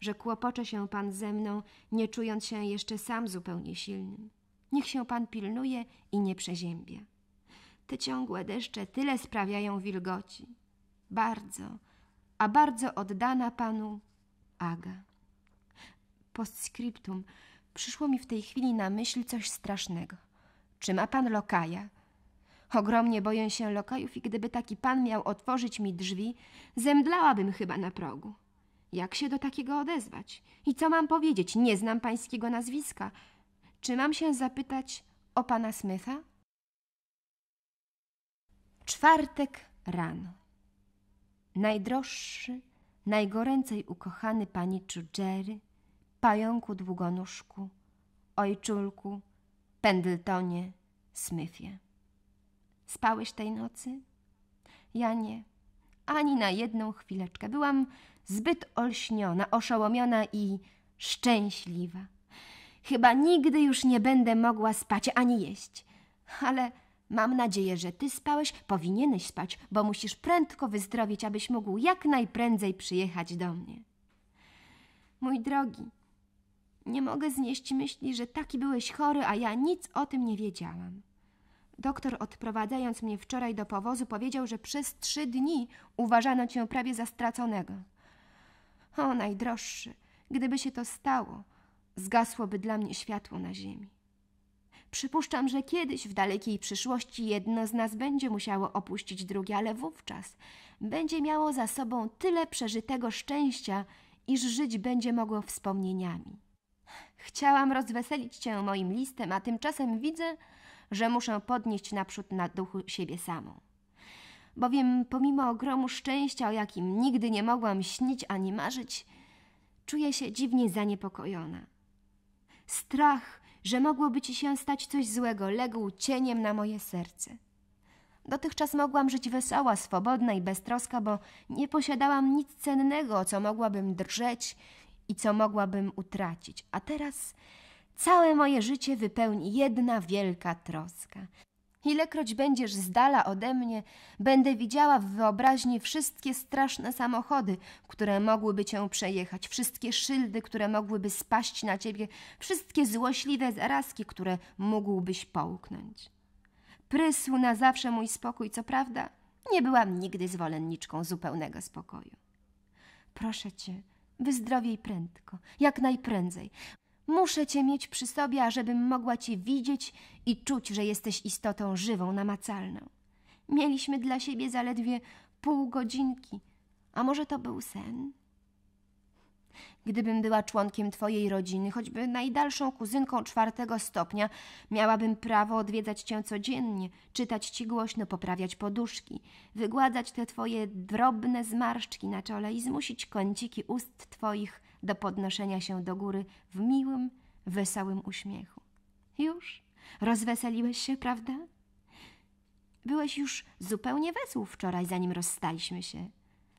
że kłopocze się pan ze mną, nie czując się jeszcze sam zupełnie silnym. Niech się pan pilnuje i nie przeziębia. Te ciągłe deszcze tyle sprawiają wilgoci. Bardzo, a bardzo oddana panu Aga. Postscriptum. Przyszło mi w tej chwili na myśl coś strasznego. Czy ma pan lokaja? Ogromnie boję się lokajów i gdyby taki pan miał otworzyć mi drzwi, zemdlałabym chyba na progu. Jak się do takiego odezwać? I co mam powiedzieć? Nie znam pańskiego nazwiska. Czy mam się zapytać o pana Smitha? Czwartek rano. Najdroższy, najgoręcej ukochany paniczu Jerry, pająku długonóżku, ojczulku, Pendletonie, Smyfie. Spałeś tej nocy? Ja nie, ani na jedną chwileczkę. Byłam zbyt olśniona, oszołomiona i szczęśliwa. Chyba nigdy już nie będę mogła spać ani jeść. Ale mam nadzieję, że ty spałeś, powinieneś spać, bo musisz prędko wyzdrowieć, abyś mógł jak najprędzej przyjechać do mnie. Mój drogi, nie mogę znieść myśli, że taki byłeś chory, a ja nic o tym nie wiedziałam. Doktor, odprowadzając mnie wczoraj do powozu, powiedział, że przez trzy dni uważano cię prawie za straconego. O, najdroższy, gdyby się to stało, zgasłoby dla mnie światło na ziemi. Przypuszczam, że kiedyś w dalekiej przyszłości jedno z nas będzie musiało opuścić drugie, ale wówczas będzie miało za sobą tyle przeżytego szczęścia, iż żyć będzie mogło wspomnieniami. Chciałam rozweselić cię moim listem, a tymczasem widzę, że muszę podnieść naprzód na duchu siebie samą. Bowiem pomimo ogromu szczęścia, o jakim nigdy nie mogłam śnić ani marzyć, czuję się dziwnie zaniepokojona. Strach, że mogłoby ci się stać coś złego, legł cieniem na moje serce. Dotychczas mogłam żyć wesoła, swobodna i beztroska, bo nie posiadałam nic cennego, o co mogłabym drżeć i co mogłabym utracić. A teraz Całe moje życie wypełni jedna wielka troska. Ilekroć będziesz z dala ode mnie, będę widziała w wyobraźni wszystkie straszne samochody, które mogłyby cię przejechać, wszystkie szyldy, które mogłyby spaść na ciebie, wszystkie złośliwe zarazki, które mógłbyś połknąć. Prysł na zawsze mój spokój, co prawda, nie byłam nigdy zwolenniczką zupełnego spokoju. Proszę cię, wyzdrowiej prędko, jak najprędzej, Muszę cię mieć przy sobie, ażebym mogła cię widzieć i czuć, że jesteś istotą żywą, namacalną. Mieliśmy dla siebie zaledwie pół godzinki, a może to był sen? Gdybym była członkiem twojej rodziny, choćby najdalszą kuzynką czwartego stopnia, miałabym prawo odwiedzać cię codziennie, czytać ci głośno, poprawiać poduszki, wygładzać te twoje drobne zmarszczki na czole i zmusić kąciki ust twoich do podnoszenia się do góry w miłym, wesołym uśmiechu. Już rozweseliłeś się, prawda? Byłeś już zupełnie wesół wczoraj, zanim rozstaliśmy się.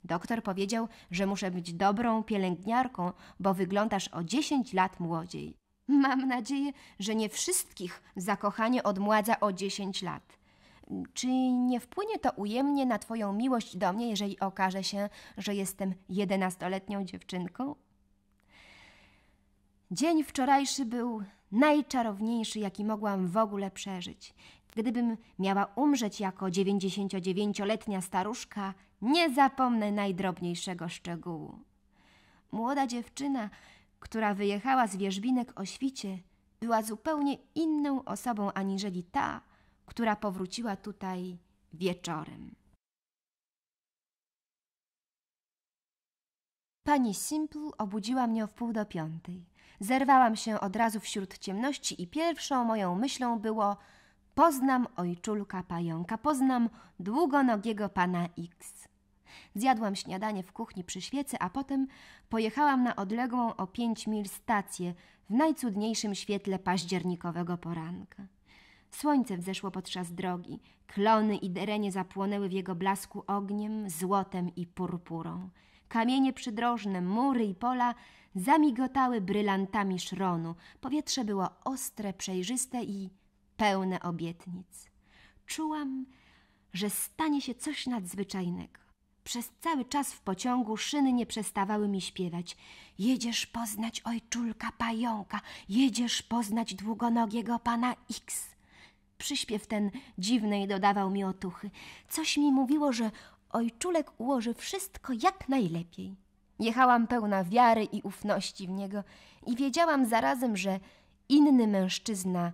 Doktor powiedział, że muszę być dobrą pielęgniarką, bo wyglądasz o dziesięć lat młodziej. Mam nadzieję, że nie wszystkich zakochanie odmładza o dziesięć lat. Czy nie wpłynie to ujemnie na Twoją miłość do mnie, jeżeli okaże się, że jestem jedenastoletnią dziewczynką? Dzień wczorajszy był najczarowniejszy, jaki mogłam w ogóle przeżyć. Gdybym miała umrzeć jako 99-letnia staruszka, nie zapomnę najdrobniejszego szczegółu. Młoda dziewczyna, która wyjechała z wierzbinek o świcie, była zupełnie inną osobą aniżeli ta, która powróciła tutaj wieczorem. Pani Simple obudziła mnie o wpół do piątej. Zerwałam się od razu wśród ciemności i pierwszą moją myślą było poznam ojczulka pająka, poznam długonogiego pana X. Zjadłam śniadanie w kuchni przy świecy, a potem pojechałam na odległą o pięć mil stację w najcudniejszym świetle październikowego poranka. Słońce wzeszło podczas drogi, klony i derenie zapłonęły w jego blasku ogniem, złotem i purpurą. Kamienie przydrożne, mury i pola zamigotały brylantami szronu. Powietrze było ostre, przejrzyste i pełne obietnic. Czułam, że stanie się coś nadzwyczajnego. Przez cały czas w pociągu szyny nie przestawały mi śpiewać. Jedziesz poznać ojczulka pająka, jedziesz poznać długonogiego pana X. Przyśpiew ten dziwny dodawał mi otuchy. Coś mi mówiło, że ojczulek ułoży wszystko jak najlepiej. Jechałam pełna wiary i ufności w niego i wiedziałam zarazem, że inny mężczyzna,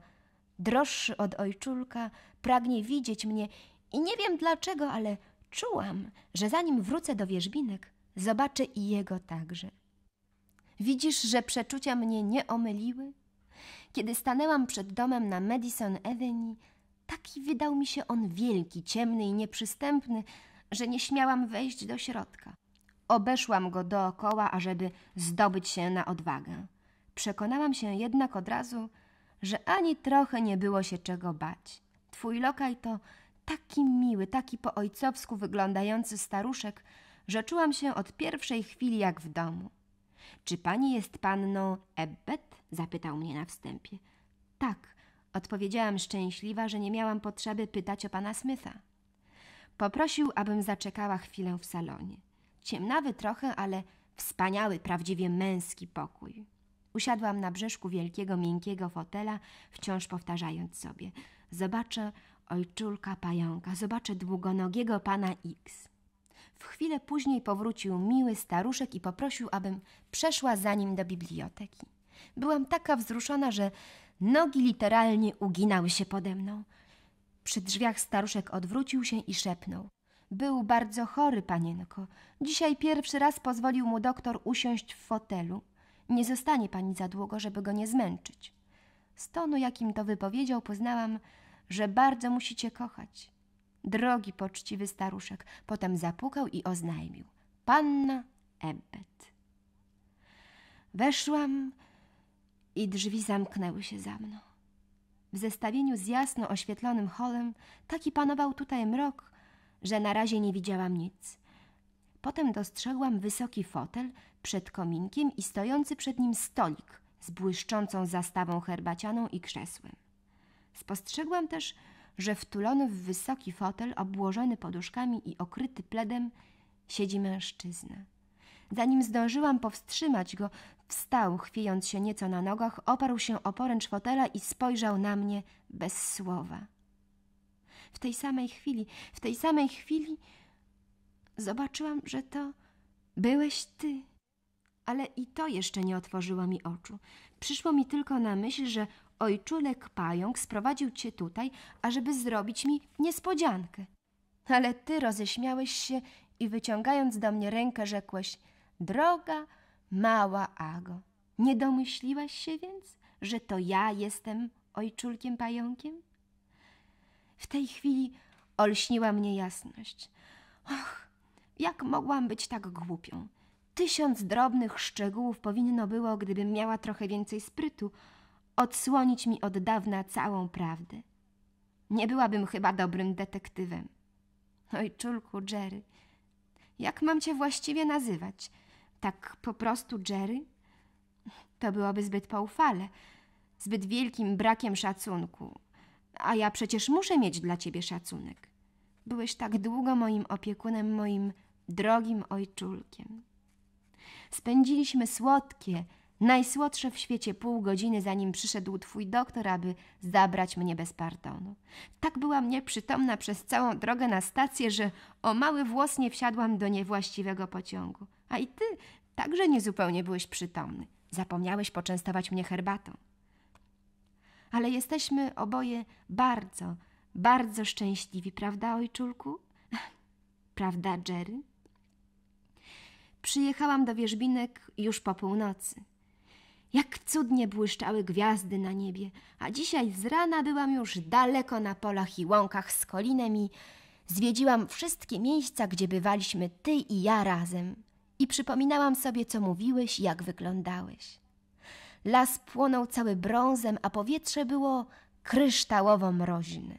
droższy od ojczulka, pragnie widzieć mnie i nie wiem dlaczego, ale czułam, że zanim wrócę do wierzbinek, zobaczę i jego także. Widzisz, że przeczucia mnie nie omyliły? Kiedy stanęłam przed domem na Madison Avenue, taki wydał mi się on wielki, ciemny i nieprzystępny, że nie śmiałam wejść do środka. Obeszłam go dookoła, ażeby zdobyć się na odwagę. Przekonałam się jednak od razu, że ani trochę nie było się czego bać. Twój lokaj to taki miły, taki po ojcowsku wyglądający staruszek, że czułam się od pierwszej chwili jak w domu. Czy pani jest panną Ebbet? zapytał mnie na wstępie. Tak, odpowiedziałam szczęśliwa, że nie miałam potrzeby pytać o pana Smitha. Poprosił, abym zaczekała chwilę w salonie. Ciemnawy trochę, ale wspaniały, prawdziwie męski pokój. Usiadłam na brzeszku wielkiego, miękkiego fotela, wciąż powtarzając sobie: Zobaczę ojczulka pająka, zobaczę długonogiego pana X. W chwilę później powrócił miły staruszek i poprosił, abym przeszła za nim do biblioteki. Byłam taka wzruszona, że nogi literalnie uginały się pode mną. Przy drzwiach staruszek odwrócił się i szepnął. Był bardzo chory, panienko. Dzisiaj pierwszy raz pozwolił mu doktor usiąść w fotelu. Nie zostanie pani za długo, żeby go nie zmęczyć. Z tonu, jakim to wypowiedział, poznałam, że bardzo musicie kochać. Drogi poczciwy staruszek, potem zapukał i oznajmił. Panna Ebbet. Weszłam i drzwi zamknęły się za mną. W zestawieniu z jasno oświetlonym holem taki panował tutaj mrok, że na razie nie widziałam nic. Potem dostrzegłam wysoki fotel przed kominkiem i stojący przed nim stolik z błyszczącą zastawą herbacianą i krzesłem. Spostrzegłam też, że wtulony w wysoki fotel, obłożony poduszkami i okryty pledem, siedzi mężczyzna. Zanim zdążyłam powstrzymać go, Wstał, chwiejąc się nieco na nogach, oparł się o poręcz fotela i spojrzał na mnie bez słowa. W tej samej chwili, w tej samej chwili zobaczyłam, że to byłeś ty. Ale i to jeszcze nie otworzyło mi oczu. Przyszło mi tylko na myśl, że ojczulek pająk sprowadził cię tutaj, ażeby zrobić mi niespodziankę. Ale ty roześmiałeś się i wyciągając do mnie rękę rzekłeś: Droga, Mała Ago, nie domyśliłaś się więc, że to ja jestem ojczulkiem pająkiem? W tej chwili olśniła mnie jasność. Och, jak mogłam być tak głupią? Tysiąc drobnych szczegółów powinno było, gdybym miała trochę więcej sprytu, odsłonić mi od dawna całą prawdę. Nie byłabym chyba dobrym detektywem. Ojczulku, Jerry, jak mam cię właściwie nazywać – tak po prostu, Jerry? To byłoby zbyt poufale, zbyt wielkim brakiem szacunku. A ja przecież muszę mieć dla ciebie szacunek. Byłeś tak długo moim opiekunem, moim drogim ojczulkiem. Spędziliśmy słodkie, Najsłodsze w świecie pół godziny, zanim przyszedł twój doktor, aby zabrać mnie bez pardonu. Tak byłam nieprzytomna przez całą drogę na stację, że o mały włos nie wsiadłam do niewłaściwego pociągu. A i ty także niezupełnie byłeś przytomny. Zapomniałeś poczęstować mnie herbatą. Ale jesteśmy oboje bardzo, bardzo szczęśliwi, prawda, ojczulku? prawda, Jerry? Przyjechałam do Wierzbinek już po północy. Jak cudnie błyszczały gwiazdy na niebie, a dzisiaj z rana byłam już daleko na polach i łąkach z kolinem i zwiedziłam wszystkie miejsca, gdzie bywaliśmy ty i ja razem i przypominałam sobie, co mówiłeś i jak wyglądałeś. Las płonął cały brązem, a powietrze było kryształowo mroźne.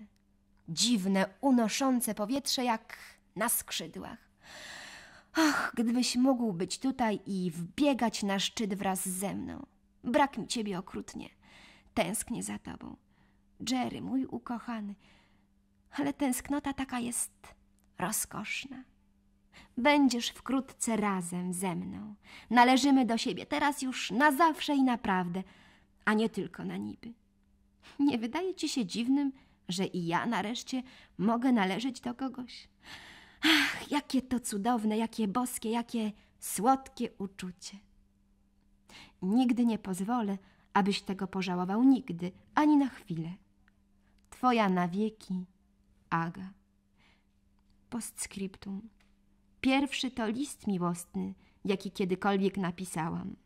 Dziwne, unoszące powietrze jak na skrzydłach. Ach, gdybyś mógł być tutaj i wbiegać na szczyt wraz ze mną. Brak mi ciebie okrutnie. Tęsknię za tobą. Jerry, mój ukochany. Ale tęsknota taka jest rozkoszna. Będziesz wkrótce razem ze mną. Należymy do siebie teraz już na zawsze i naprawdę, a nie tylko na niby. Nie wydaje ci się dziwnym, że i ja nareszcie mogę należeć do kogoś? Ach, jakie to cudowne, jakie boskie, jakie słodkie uczucie nigdy nie pozwolę, abyś tego pożałował nigdy, ani na chwilę. Twoja na wieki, Aga. Postscriptum. Pierwszy to list miłosny, jaki kiedykolwiek napisałam.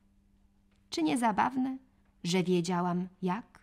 Czy nie zabawne, że wiedziałam jak?